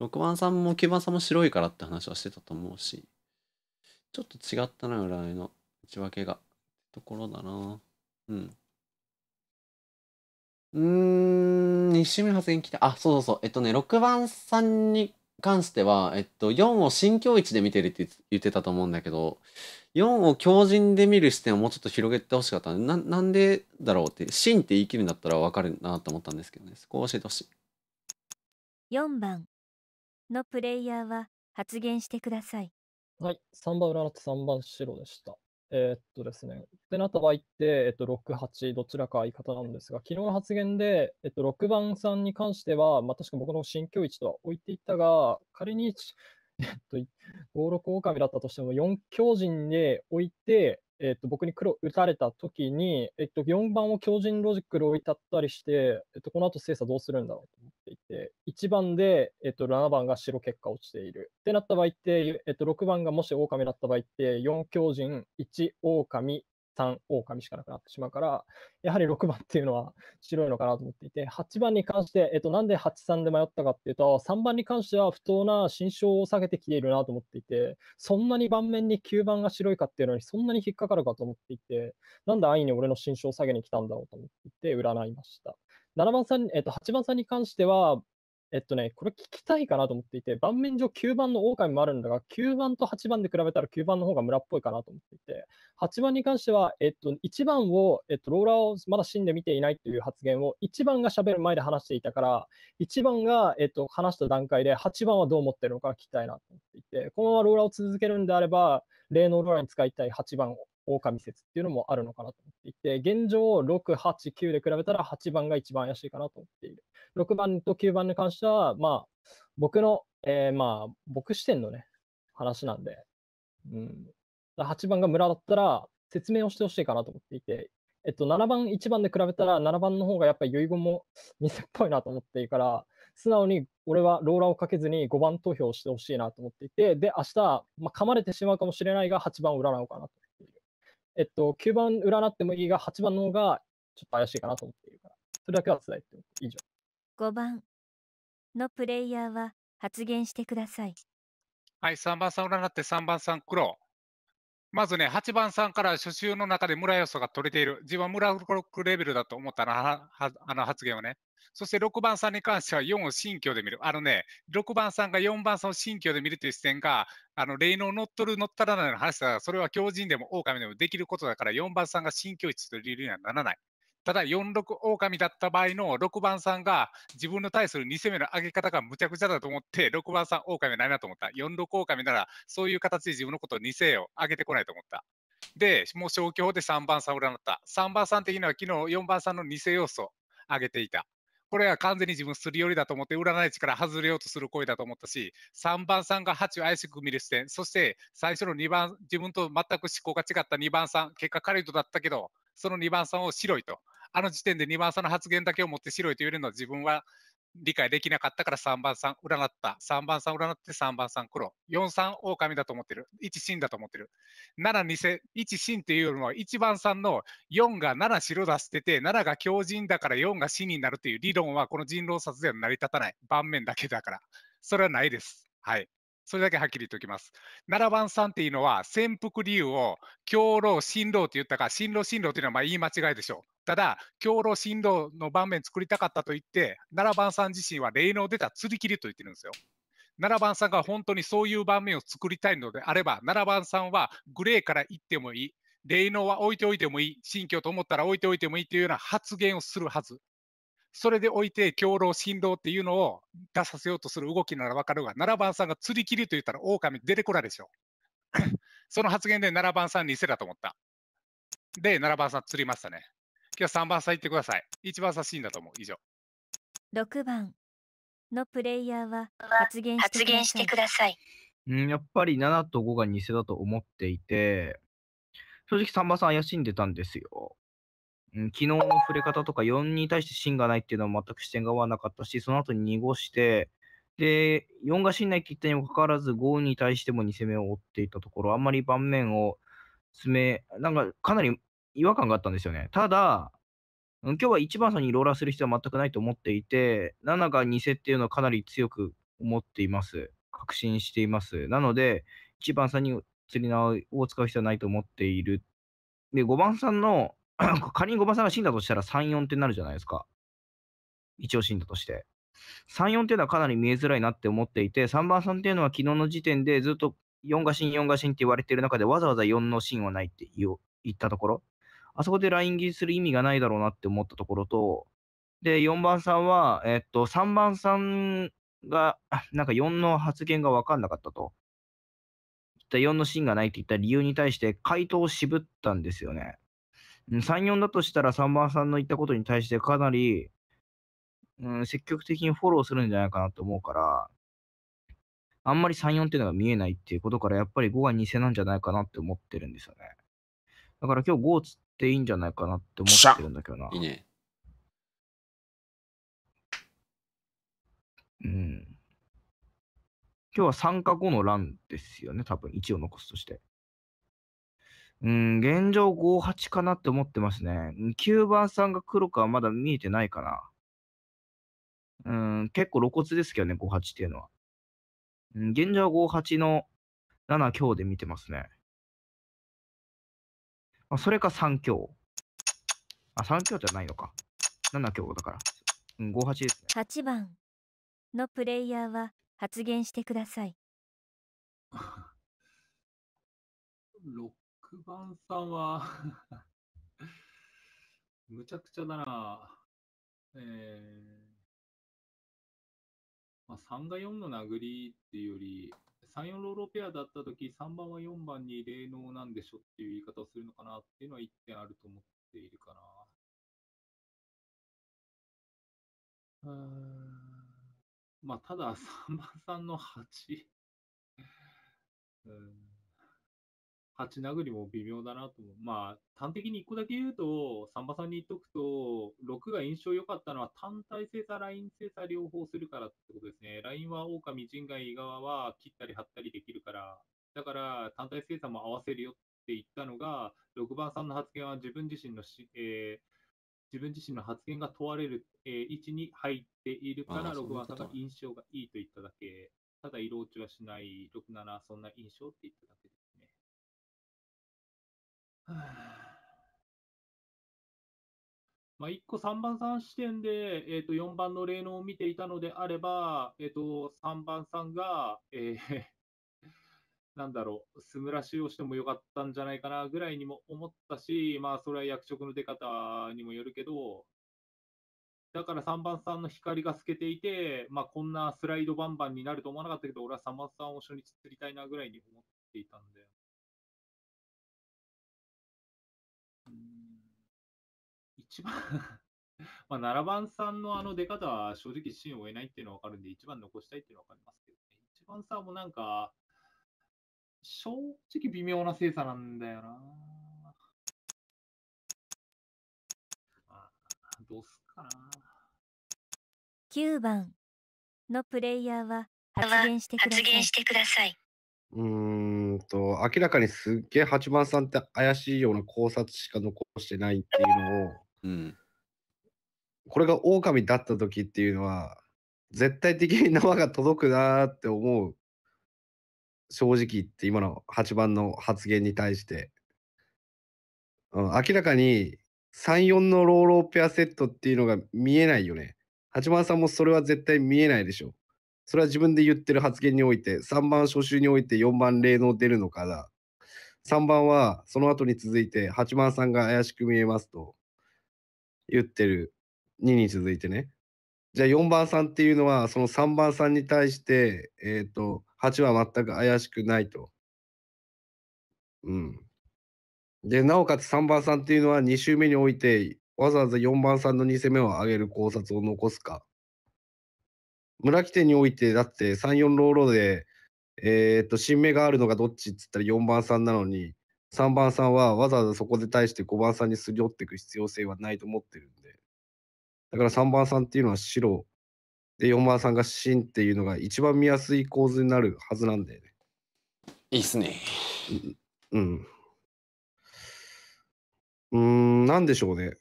6番さんも9番さんも白いからって話はしてたと思うし、ちょっと違ったな、ぐらいの内訳が。ところだな。うん。うーん、2週目発言来た。あ、そうそうそう。えっとね、6番さんに関しては、えっと、4を新境地で見てるって言ってたと思うんだけど、4を強靭で見る視点をもうちょっと広げてほしかったななんでだろうって真って言い切るんだったら分かるなと思ったんですけどねそこを教えてほしい4番のプレイヤーは発言してくださいはい3番裏のて3番白でしたえー、っとですねってなった場合って、えっと、68どちらか相方なんですが昨日の発言で、えっと、6番さんに関しては、まあ、確か僕の新境地とは置いていったが仮にえっと、5、6狼だったとしても、4強人で置いて、えっと、僕に黒打たれた時に、えっと、4番を強人ロジックで置いてあったりして、えっと、この後精査どうするんだろうと思っていて、1番で、えっと、7番が白結果落ちている。ってなった場合って、えっと、6番がもし狼だった場合って、4強人、1狼、旦狼しかなくなってしまうから、やはり6番っていうのは白いのかなと思っていて、8番に関して、えっと、なんで8、3で迷ったかっていうと、3番に関しては不当な心象を下げてきているなと思っていて、そんなに盤面に9番が白いかっていうのに、そんなに引っかかるかと思っていて、なんで安易に俺の心象を下げに来たんだろうと思っていて、占いました。7番さん、えっと、8番さんに関しては、えっとね、これ聞きたいかなと思っていて、盤面上9番の狼もあるんだが、9番と8番で比べたら9番の方が村っぽいかなと思っていて、8番に関しては、えっと、1番を、えっと、ローラーをまだ死んで見ていないという発言を1番が喋る前で話していたから、1番が、えっと、話した段階で8番はどう思ってるのか聞きたいなと思っていて、このままローラーを続けるんであれば、例のローラーに使いたい8番を狼説っていうのもあるのかなと思っていて、現状、6、8、9で比べたら8番が一番怪しいかなと思っている。6番と9番に関しては、まあ、僕の、えー、まあ、僕視点のね、話なんで、うん。8番が村だったら、説明をしてほしいかなと思っていて、えっと、7番、1番で比べたら、7番の方がやっぱり遺言も偽っぽいなと思っているから、素直に俺はローラーをかけずに5番投票してほしいなと思っていて、で、明日、まあ、噛まれてしまうかもしれないが、8番を占うかなと。えっと、9番占ってもいいが、8番の方がちょっと怪しいかなと思っているから、それだけは伝えて以上。5番のプレイヤーは発言してください。はい、3番さん占って3番さん黒。まずね、8番さんから初週の中で村予想が取れている。自分は村ロックレベルだと思ったな、あの発言をね。そして6番さんに関しては4を新居で見る。あのね、6番さんが4番さんを新居で見るという視点が、あの、霊能乗っ取る乗ったらないの話だが、ら、それは狂人でも狼でもできることだから、4番さんが新居位置という理由にはならない。ただ4、6狼だった場合の6番さんが自分の対する2攻めの上げ方がむちゃくちゃだと思って、6番さん狼ないなと思った。4、6狼ならそういう形で自分のことを2世を上げてこないと思った。で、もう消去法で3番さんを占った。3番さん的には昨日4番さんの2世要素を上げていた。これは完全に自分すり寄りだと思って占い地から外れようとする行為だと思ったし3番さんが8を怪しく見る視点そして最初の2番自分と全く思考が違った2番さん結果彼とだったけどその2番さんを白いとあの時点で2番さんの発言だけを持って白いと言えるのは自分は理解できなかったから3番さん占った。3番さん占って3番さん黒。4三狼だと思ってる。1真だと思ってる。7偽、1真っていうよりも1番さんの4が7白出してて、7が強人だから4が死になるという理論はこの人狼殺では成り立たない。盤面だけだから。それはないです。はい。それだけはっきり言っておきます。7番さんっていうのは潜伏理由を強労、進路って言ったか、新路新路っていうのはま言い間違いでしょう。ただ、強労振動の盤面作りたかったと言って、奈良番さん自身は霊能出た釣り切りと言ってるんですよ。奈良番さんが本当にそういう盤面を作りたいのであれば、奈良番さんはグレーから行ってもいい、霊能は置いておいてもいい、信教と思ったら置いておいてもいいというような発言をするはず。それでおいて、強労振動っていうのを出させようとする動きならわかるが、奈良番さんが釣り切りと言ったら狼出てこないでしょ。その発言で奈良番さん偽だと思った。で、奈良番さん釣りましたね。今日は3番さん行ってください。一番差しいんだと思う。以上。6番のプレイヤーは発言してください。ださいうん、やっぱり7と5が偽だと思っていて、正直3番さん怪しんでたんですよ。昨日の触れ方とか4に対して芯がないっていうのは全く視点が合わなかったし、その後に濁して、で、4が芯ないって言ったにもかかわらず、5に対しても2攻めを追っていたところ、あんまり盤面を詰め、なんかかなり違和感があったんですよね。ただ、今日は1番さんにローラーする必要は全くないと思っていて、7が偽っていうのはかなり強く思っています。確信しています。なので、1番さんに釣り縄を使う必要はないと思っている。で、5番さんの、仮に5番さんが死んだとしたら3、4ってなるじゃないですか。一応死んだとして。3、4っていうのはかなり見えづらいなって思っていて、3番さんっていうのは昨日の時点でずっと4が死ん、4が死んって言われてる中でわざわざ4のシーンはないって言ったところ。あそこでライン切りする意味がないだろうなって思ったところと、で、4番さんは、えっと、3番さんが、なんか4の発言が分かんなかったと。った4の芯がないって言った理由に対して回答を渋ったんですよね。3、4だとしたら3番さんの言ったことに対してかなり、うん、積極的にフォローするんじゃないかなと思うから、あんまり3、4っていうのが見えないっていうことから、やっぱり5が偽なんじゃないかなって思ってるんですよね。だから今日5をていいんじゃないかなって思ってるんだけどな。いいね。うん。今日は参加後の欄ですよね、多分1を残すとして。うん、現状58かなって思ってますね。9番さんが黒かはまだ見えてないかな。うん、結構露骨ですけどね、58っていうのは。うん、現状58の7強で見てますね。まあ、それか3強。あ、3強じゃないのか。7強だから。うん、58ですね。8番のプレイヤーは発言してください。6 番さんは むちゃくちゃだな。えー、まあ、3が4の殴りっていうより、3、4ローロペアだったとき、3番は4番に霊能なんでしょっていう言い方をするのかなっていうのは1点あると思っているかな。うん。まあ、ただ、3番さんの8うん。8殴りも微妙だなと思う。まあ、端的に1個だけ言うと、さんまさんに言っとくと、6が印象良かったのは単体精査、ライン精査両方するからってことですね。ラインは狼人外側は切ったり貼ったりできるから、だから単体精査も合わせるよって言ったのが、6番さんの発言は自分自身のし、えー、自分自身の発言が問われる、えー、位置に入っているから、6番さんが印象がいいと言っただけ。ただ、色落ちはしない、67、そんな印象って言っただけで まあ、1個3番さん視点で、えー、と4番の霊能を見ていたのであれば、えー、と3番さんが、えー、なんだろう、すむらしをしてもよかったんじゃないかなぐらいにも思ったし、まあ、それは役職の出方にもよるけど、だから3番さんの光が透けていて、まあ、こんなスライドバンバンになると思わなかったけど、俺は3番さんを初日釣りたいなぐらいに思っていたんだよ番 まあ、7番さんのあの出方は正直、芯を追えないっていうのは分かるんで、1番残したいっていうのは分かりますけどね。1番さんもなんか、正直微妙な精査なんだよな。あどうすっかな。9番のプレイヤーは発言してください。発言してくださいうんと明らかにすっげえ八番さんって怪しいような考察しか残してないっていうのをうん、これが狼だった時っていうのは絶対的に縄が届くなって思う正直言って今の8番の発言に対して、うん、明らかに34のローローペアセットっていうのが見えないよね8番さんもそれは絶対見えないでしょそれは自分で言ってる発言において3番初週において4番霊能出るのかな。3番はその後に続いて8番さんが怪しく見えますと言ってる2に続いてね。じゃあ4番さんっていうのは、その3番さんに対して、えっ、ー、と、8は全く怪しくないと。うん。で、なおかつ3番さんっていうのは2周目において、わざわざ4番さんの2攻目を上げる考察を残すか。村木店において、だって3、4ローロで、えっ、ー、と、新芽があるのがどっちっつったら4番さんなのに、3番さんはわざわざそこで対して5番さんにすり寄っていく必要性はないと思ってるんで、だから3番さんっていうのは白、で、4番さんが芯っていうのが一番見やすい構図になるはずなんで、ね。いいっすね。うん。うん、なんでしょうね。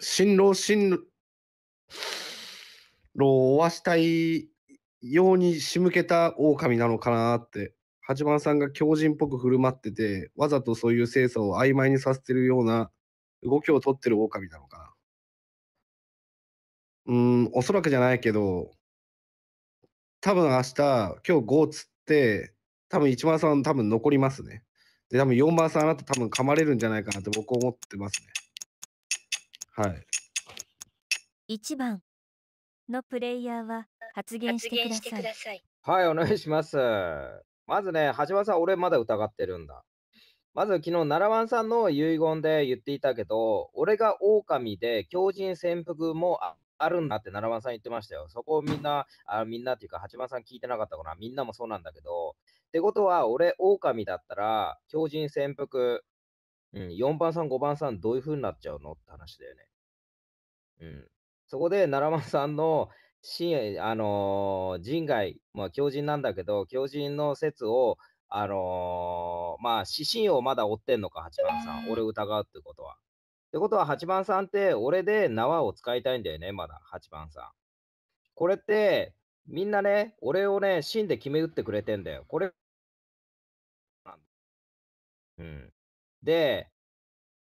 進路、進路をわしたいように仕向けた狼なのかなって八番さんが狂人っぽく振る舞ってて、わざとそういう精査を曖昧にさせてるような動きを取ってる狼なのかな。うん、おそらくじゃないけど、多分明日、今日5つって、多分1番さん多分残りますね。で、多分4番さんあなた多分噛まれるんじゃないかなって僕思ってますね。はい。1番のプレイヤーは発言してください。はい、お願いします。まずね、橋場さん、俺まだ疑ってるんだ。まず昨日、奈良湾さんの遺言で言っていたけど、俺が狼で狂人潜伏もあるんだって奈良湾さん言ってましたよ。そこをみんな、あみんなっていうか、八幡さん聞いてなかったかな。みんなもそうなんだけど。ってことは、俺、狼だったら、狂人潜伏、うん、4番さん、5番さん、どういう風になっちゃうのって話だよね。うん。そこで、奈良湾さんのし、あのー、人外、まあ、狂人なんだけど、狂人の説を、あのー、まあ、指針をまだ追ってんのか、八番さん。俺を疑うってことは。ってことは、八番さんって、俺で縄を使いたいんだよね、まだ、八番さん。これって、みんなね、俺をね、芯で決め打ってくれてんだよ。これ、うん。で、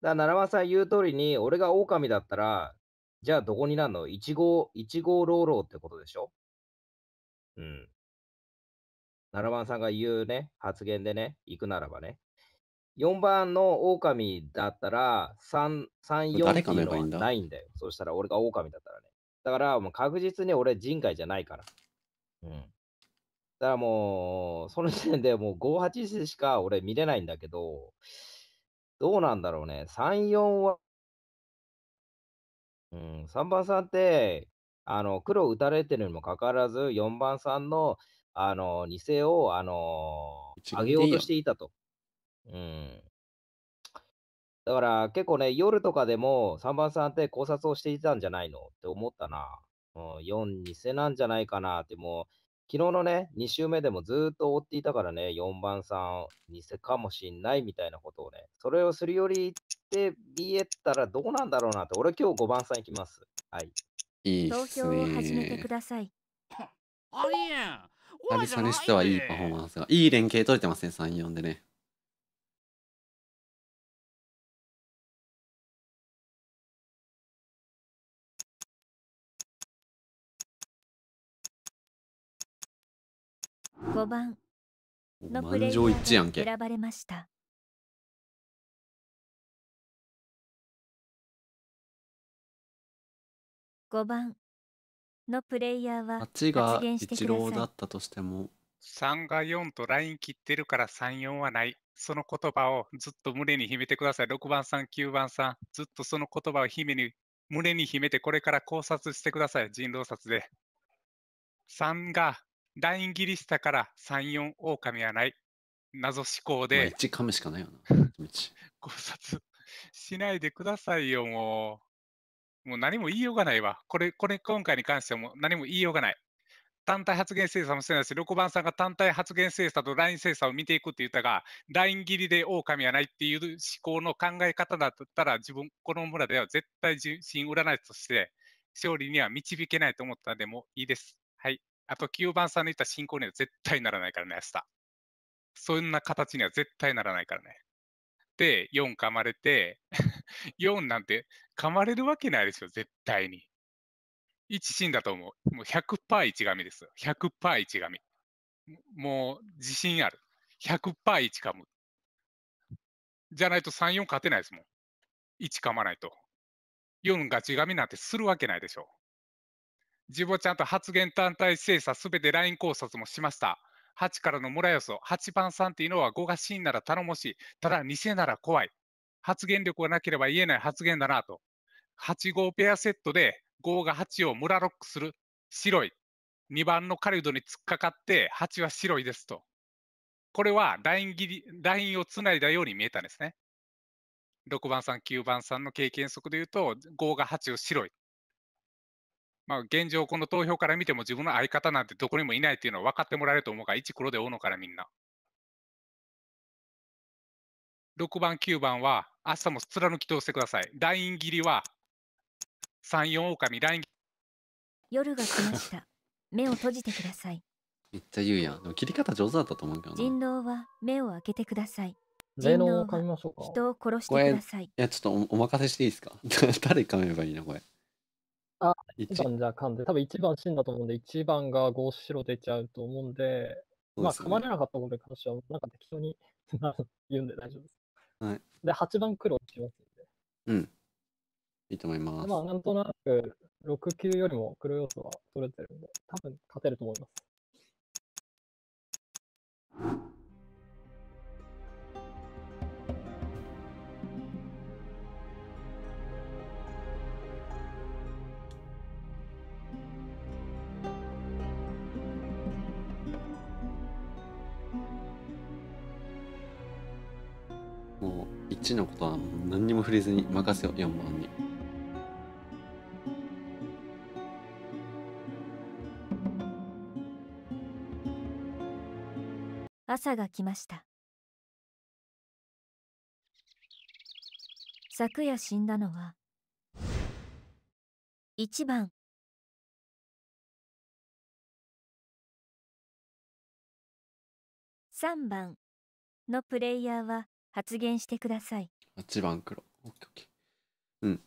だから、奈良間さん言う通りに、俺が狼だったら、じゃあどこになるの一号、一号ローローってことでしょうん。7番さんが言うね、発言でね、行くならばね。4番の狼だったら、3、3、4っていのはないんだよ。そしたら俺が狼だったらね。だからもう確実に俺人外じゃないから。うん。だからもう、その時点でもう5、8しか俺見れないんだけど、どうなんだろうね。3、4はうん、3番さんって、あの、黒打たれてるにもかかわらず、4番さんの、あの、偽を、あの、上げようとしていたと。うん。だから結構ね、夜とかでも3番さんって考察をしていたんじゃないのって思ったな。うん、4偽なんじゃないかなって、もう、昨日のね、2週目でもずっと追っていたからね、4番さん、偽かもしんないみたいなことをね、それをするよりって見えたらどうなんだろうなって、俺今日5番さんいきます。はい。いい投票を始めてください。ありえん久々にしてはいいパフォーマンスが。いい連携取れてますね、3、4でね。5番のプレイヤーが選ばれました番のプレイヤーは8が一郎だったとしても3が4とライン切ってるから3、4はない。その言葉をずっと胸に秘めてください。6番さん、9番さん、ずっとその言葉を姫に胸に秘めて、これから考察してください。人狼殺で。3がラインギリスタから3、4狼はない。謎思考で。1噛むしかないよな。考察しないでくださいよ、もう。もう何も言いようがないわ。これ、これ、今回に関してはもう何も言いようがない。単体発言精査もしてないし、6番さんが単体発言精査とライン精査を見ていくって言ったが、ライン切りで狼はないっていう思考の考え方だったら、自分、この村では絶対自信占いとして勝利には導けないと思ったのでもいいです。はい。あと9番さんの言った進行には絶対ならないからね、明日。そんな形には絶対ならないからね。で、4噛まれて、4 なんて噛まれるわけないですよ、絶対に。1死んだと思う。もう100%一神ですよ。100%一神。もう自信ある。100%一噛む。じゃないと3、4勝てないですもん。1噛まないと。4ガチ神なんてするわけないでしょ。ジボちゃんと発言単体精査すべて LINE 考察もしました。8からの村よそ、8番さんっていうのは5が真なら頼もしい。ただ偽なら怖い。発言力がなければ言えない発言だなと。8-5ペアセットで5が8を村ロックする。白い。2番の狩人に突っかかって8は白いですと。これはライン切り、ラインをつないだように見えたんですね。6番さん、9番さんの経験則で言うと、5が8を白い。まあ、現状、この投票から見ても自分の相方なんてどこにもいないっていうのは分かってもらえると思うから、1黒で追うのからみんな。6番、9番は明日も貫き通してください。ライン切りは3、4狼、ライン夜が来ました。目を閉じてください。めっちゃ言うやん。でも切り方上手だったと思うけど人狼は目を開けてください。人狼を噛みましょうか。人を殺してください。いや、ちょっとお任せしていいですか 誰噛めばいいな、これ。あ、1番じゃかんで、多分1番死んだと思うんで、1番が5白出ちゃうと思うんで、でね、まあ、噛まれなかったことに関しては、なんか適当に 言うんで大丈夫です。はい。で、8番黒しますんで。うん。いいと思います。まあ、なんとなく、6級よりも黒要素は取れてるんで、多分勝てると思います。ちのことは何にも触れずに任せよ4番に。朝が来ました昨夜死んだのは1番3番のプレイヤーは発言してください8番黒うん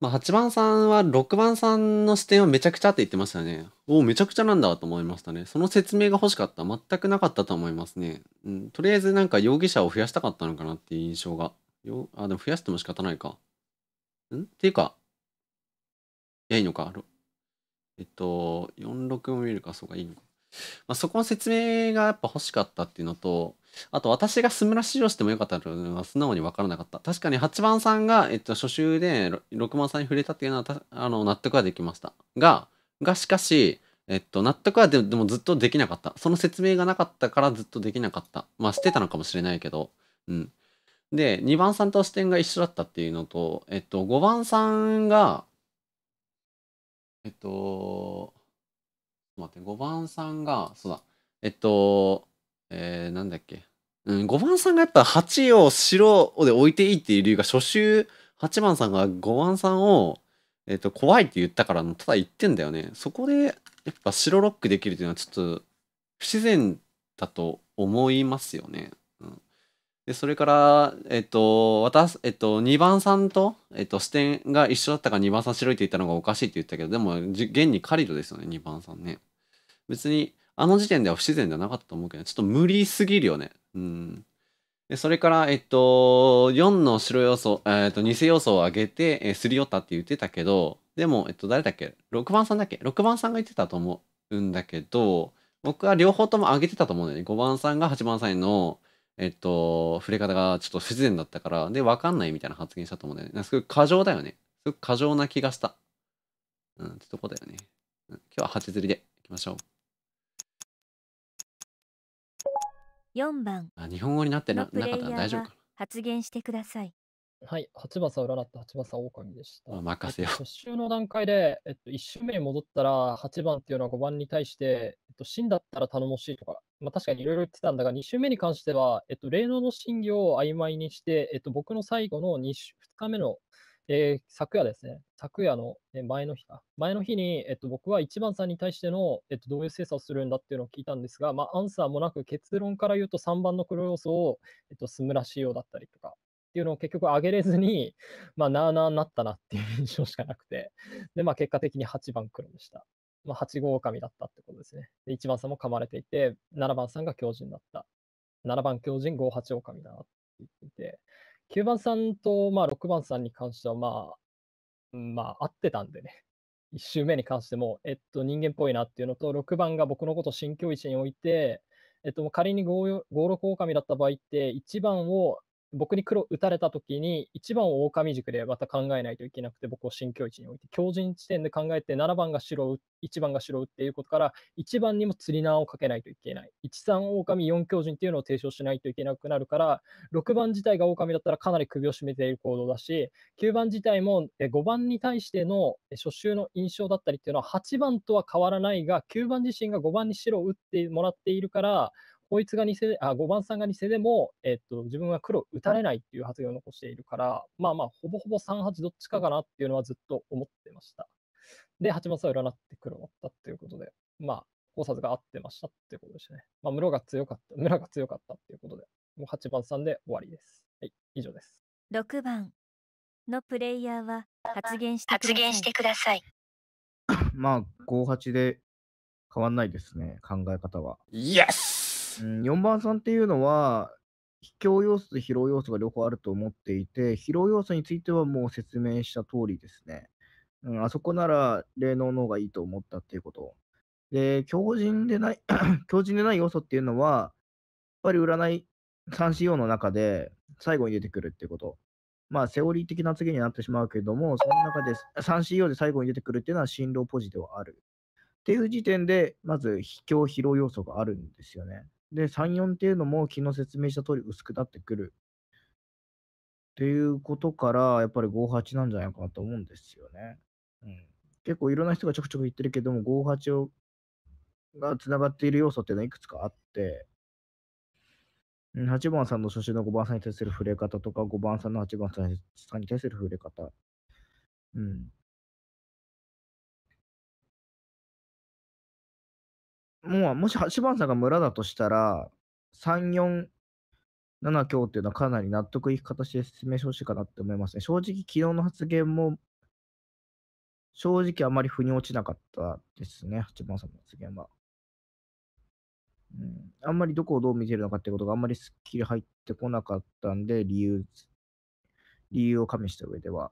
まあ8番さんは6番さんの視点はめちゃくちゃって言ってましたねおおめちゃくちゃなんだと思いましたねその説明が欲しかった全くなかったと思いますね、うん、とりあえずなんか容疑者を増やしたかったのかなっていう印象がよあでも増やしても仕方ないかんっていうかいやいいのかえっと46も見るかそうかいいのかまあ、そこの説明がやっぱ欲しかったっていうのと、あと私がスムラ示をしてもよかったというのは素直に分からなかった。確かに8番さんが、えっと、初週で6番さんに触れたっていうのはあの納得はできました。が、がしかし、えっと、納得はでもずっとできなかった。その説明がなかったからずっとできなかった。まあ、してたのかもしれないけど。うん。で、2番さんと視点が一緒だったっていうのと、えっと、5番さんが、えっと、待って、5番さんが、そうだ、えっと、えー、なんだっけ。うん、5番さんがやっぱ8を白で置いていいっていう理由が初週8番さんが5番さんを、えっ、ー、と、怖いって言ったからただ言ってんだよね。そこでやっぱ白ロックできるっていうのはちょっと不自然だと思いますよね。うん、でそれから、えっ、ー、と、私、えっ、ー、と、2番さんと、えっ、と、視点が一緒だったから2番さん白いって言ったのがおかしいって言ったけど、でも、現にカリドですよね、2番さんね。別に、あの時点では不自然ではなかったと思うけど、ちょっと無理すぎるよね。うん。で、それから、えっと、4の白要素、えっと、偽要素を上げて、えー、すり寄ったって言ってたけど、でも、えっと、誰だっけ ?6 番さんだっけ ?6 番さんが言ってたと思うんだけど、僕は両方とも上げてたと思うんだよね。5番さんが8番さんへの、えっと、触れ方がちょっと不自然だったから、で、わかんないみたいな発言したと思うんだよね。なんかすごい過剰だよね。すごく過剰な気がした。うん、ってとこだよね。今日は8釣りでいきましょう。四番あ日本語になってななかったら大丈夫か発言してください。はい、8さん占って番さん狼でした。あ任せよ。初週の段階で、えっと、1週目に戻ったら8番っていうのは5番に対して、えっと、んだったら頼もしいとか、まあ、確かにいろいろ言ってたんだが、2週目に関しては、えっと、霊能の真偽を曖昧にして、えっと、僕の最後の週、2日目のえー、昨夜ですね、昨夜の、前の日か、前の日に、えっと、僕は1番さんに対しての、えっと、どういう精査をするんだっていうのを聞いたんですが、まあ、アンサーもなく結論から言うと3番の黒要素を、えっと、スムラ仕様だったりとか、っていうのを結局上げれずに、まあ、なあなあになったなっていう印象しかなくて、で、まあ、結果的に8番黒でした。まあ、8号狼だったってことですね。で、1番さんも噛まれていて、7番さんが狂人だった。7番狂人、5、8狼だなって言っていて、9番さんと、まあ、6番さんに関しては、まあ、まあ、合ってたんでね。1 周目に関しても、えっと、人間っぽいなっていうのと、6番が僕のことを新境地に置いて、えっと、仮に 5, 5、6狼だった場合って、1番を僕に黒打たれた時に、1番を狼軸でまた考えないといけなくて、僕を新境地に置いて、強靭地点で考えて、7番が白を、1番が白を打っていうことから、1番にも釣り縄をかけないといけない。1、3狼、4強靭っていうのを提唱しないといけなくなるから、6番自体が狼だったらかなり首を絞めている行動だし、9番自体も5番に対しての初週の印象だったりっていうのは、8番とは変わらないが、9番自身が5番に白を打ってもらっているから、こいつが偽で、あ、5番さんが偽でも、えっと、自分は黒打たれないっていう発言を残しているから、まあまあ、ほぼほぼ3、8どっちかかなっていうのはずっと思ってました。で、8さんは占って黒だったっていうことで、まあ、考察が合ってましたっていうことでしたね。まあ、室が強かった、村が強かったっていうことで、もう8番さんで終わりです。はい、以上です。6番のプレイヤーは発言してください。発言してください。まあ、58で変わんないですね、考え方は。イエスうん、4番さんっていうのは、卑怯要素と疲労要素が両方あると思っていて、疲労要素についてはもう説明した通りですね。うん、あそこなら霊能の方がいいと思ったっていうこと。で、強靭でない 強靭でない要素っていうのは、やっぱり占い 3CO の中で最後に出てくるっていうこと。まあ、セオリー的な次になってしまうけれども、その中で 3CO で最後に出てくるっていうのは進路ポジではある。っていう時点で、まず、卑怯、疲労要素があるんですよね。で、3、4っていうのも昨日説明した通り薄くなってくる。っていうことから、やっぱり58なんじゃないかなと思うんですよね。うん、結構いろんな人がちょくちょく言ってるけども、58をがつながっている要素っていうのはいくつかあって、8番さんの初心の5番さんに対する触れ方とか、5番さんの8番さんに対する触れ方、うん、もう、もし8番さんが村だとしたら、3、4、7強っていうのはかなり納得いく形で説明してほしいかなって思いますね。正直、昨日の発言も、正直あまり腑に落ちなかったですね、8番さんの発言は。うん、あんまりどこをどう見てるのかってことがあんまりすっきり入ってこなかったんで、理由、理由を加味した上では。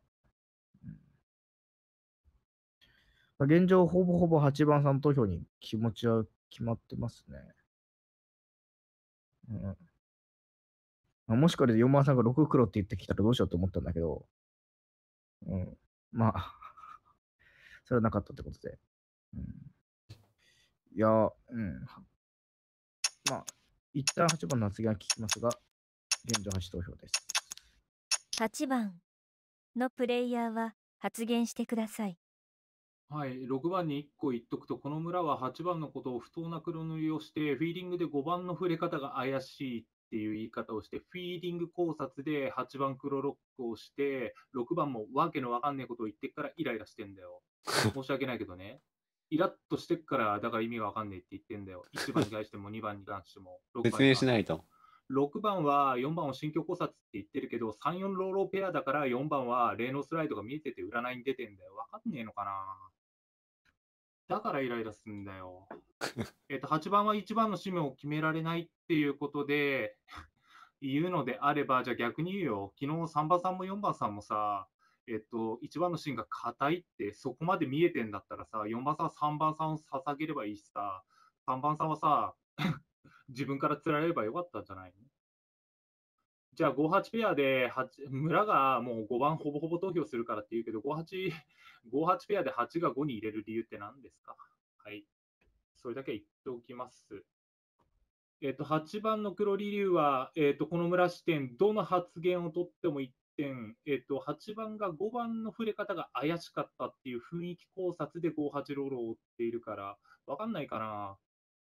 現状、ほぼほぼ8番さん投票に気持ちは決まってますね。うん。あ、もしかして4番さんが6黒って言ってきたらどうしようと思ったんだけど、うん。まあ、それはなかったってことで。うん、いや、うん。まあ、一旦8番の発言は聞きますが、現状8投票です。8番のプレイヤーは発言してください。はい、6番に1個言っとくと、この村は8番のことを不当な黒塗りをして、フィーリングで5番の触れ方が怪しいっていう言い方をして、フィーリング考察で8番黒ロックをして、6番もわけのわかんねえことを言ってからイライラしてんだよ。申し訳ないけどね。イラッとしてっから、だから意味わかんねえって言ってんだよ。1番に対しても2番に関しても。説明しないと。6番は4番を新居考察って言ってるけど、3、4ローローペアだから4番は霊能スライドが見えてて占いに出てんだよ。わかんねえのかなだからイライラするんだよ。えっと、8番は1番の使命を決められないっていうことで、言うのであれば、じゃあ逆に言うよ。昨日3番さんも4番さんもさ、えっと、1番のシーンが硬いって、そこまで見えてんだったらさ、4番さんは3番さんを捧げればいいしさ、3番さんはさ、自分から釣られればよかったんじゃないのじゃあ5、8ペアで8、村がもう5番ほぼほぼ投票するからって言うけど、5、8、5、8ペアで8が5に入れる理由って何ですかはい。それだけ言っておきます。えっ、と、8番の黒リリューは、えっ、と、この村視点、どの発言をとっても1点、えっ、と、8番が5番の触れ方が怪しかったっていう雰囲気考察で5、8ロールを追っているから、わかんないかな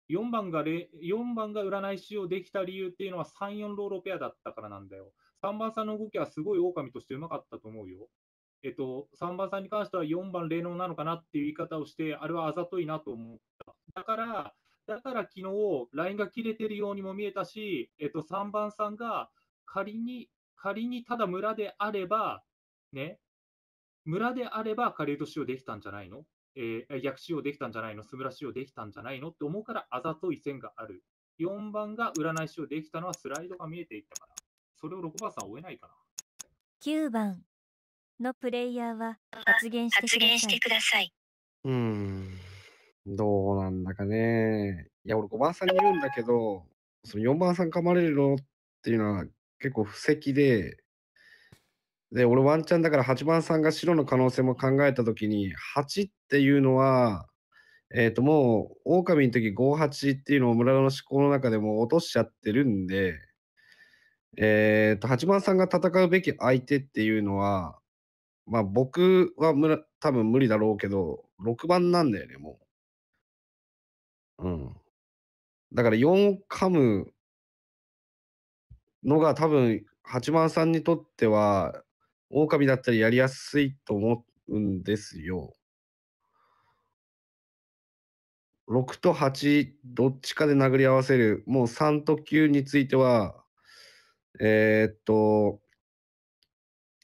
4番が4番が占い師をできた理由っていうのは3、4ローロペアだったからなんだよ。3番さんの動きはすごい狼としてうまかったと思うよ。えっと、3番さんに関しては4番霊能なのかなっていう言い方をして、あれはあざといなと思った。だから、だから昨日、ラインが切れてるようにも見えたし、えっと、3番さんが仮に、仮にただ村であれば、ね、村であれば、仮落としをできたんじゃないのえー、逆使用できたんじゃないの、スムラ使用できたんじゃないのって思うから、あざとい線がある。4番が占い使用できたのはスライドが見えていったから。それを6番さん追えないかな。9番のプレイヤーは発言してください。うん。どうなんだかね。いや、俺5番さんに言うんだけど、その4番さん噛まれるのっていうのは結構布石で、で、俺ワンチャンだから8番さんが白の可能性も考えたときに、8っっていうのは、えっ、ー、と、もう、狼の時58っていうのを村の思考の中でも落としちゃってるんで、えっ、ー、と、八幡さんが戦うべき相手っていうのは、まあ僕は村多分無理だろうけど、6番なんだよね、もう。うん。だから4を噛むのが多分八幡さんにとっては、狼だったらやりやすいと思うんですよ。6と8、どっちかで殴り合わせる、もう3と9については、えー、っと、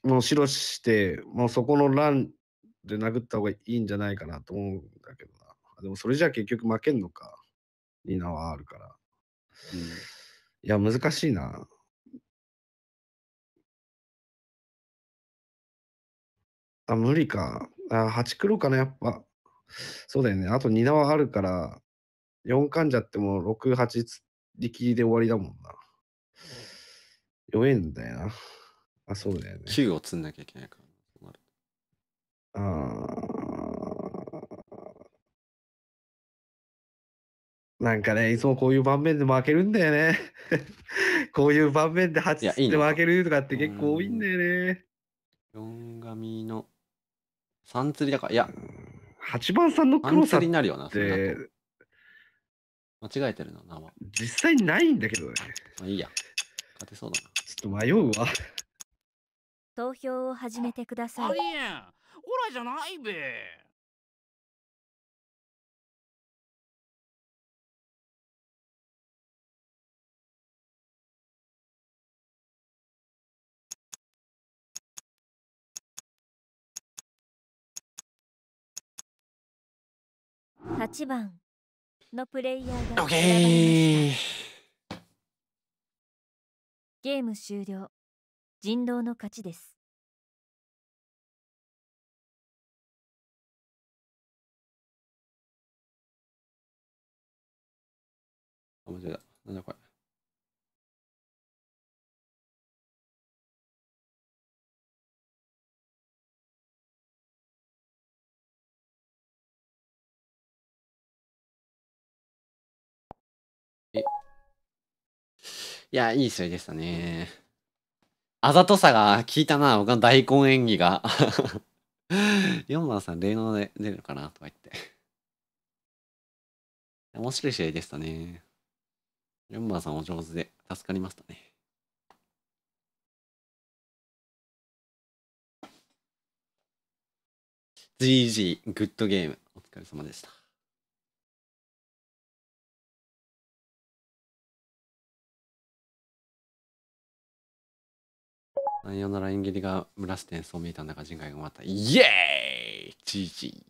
もう白して、もうそこの欄で殴った方がいいんじゃないかなと思うんだけどな。でもそれじゃあ結局負けんのか、ニナはあるから。うん、いや、難しいな。あ、無理か。あ、8黒かな、やっぱ。そうだよね。あと2縄あるから、4じゃっても6、8力で終わりだもんな。弱えんだよな。あ、そうだよね。9を積んなきゃいけないから。ああ。なんかね、いつもこういう盤面で負けるんだよね。こういう盤面で8つって負けるとかって結構多いんだよね。いい4紙の3釣りだから、いや、八番さんの黒さってになるよなそれ間違えてるの名は実際ないんだけどねまあいいや勝てそうだなちょっと迷うわ投票を始めてくださいあいやオラじゃないべ8番のプレイヤーがーゲーム終了人狼の勝ちですあ間違えたなんだこれいや、いい試合でしたね。あざとさが効いたな、僕の大根演技が。4 番さん、霊能で出るのかなとか言って。面白い試合でしたね。4番さんお上手で助かりましたね。GG、グッドゲーム。お疲れ様でした。内容のライン切りが村瀬て演奏を見たんだが人外が終わったイエーイじじい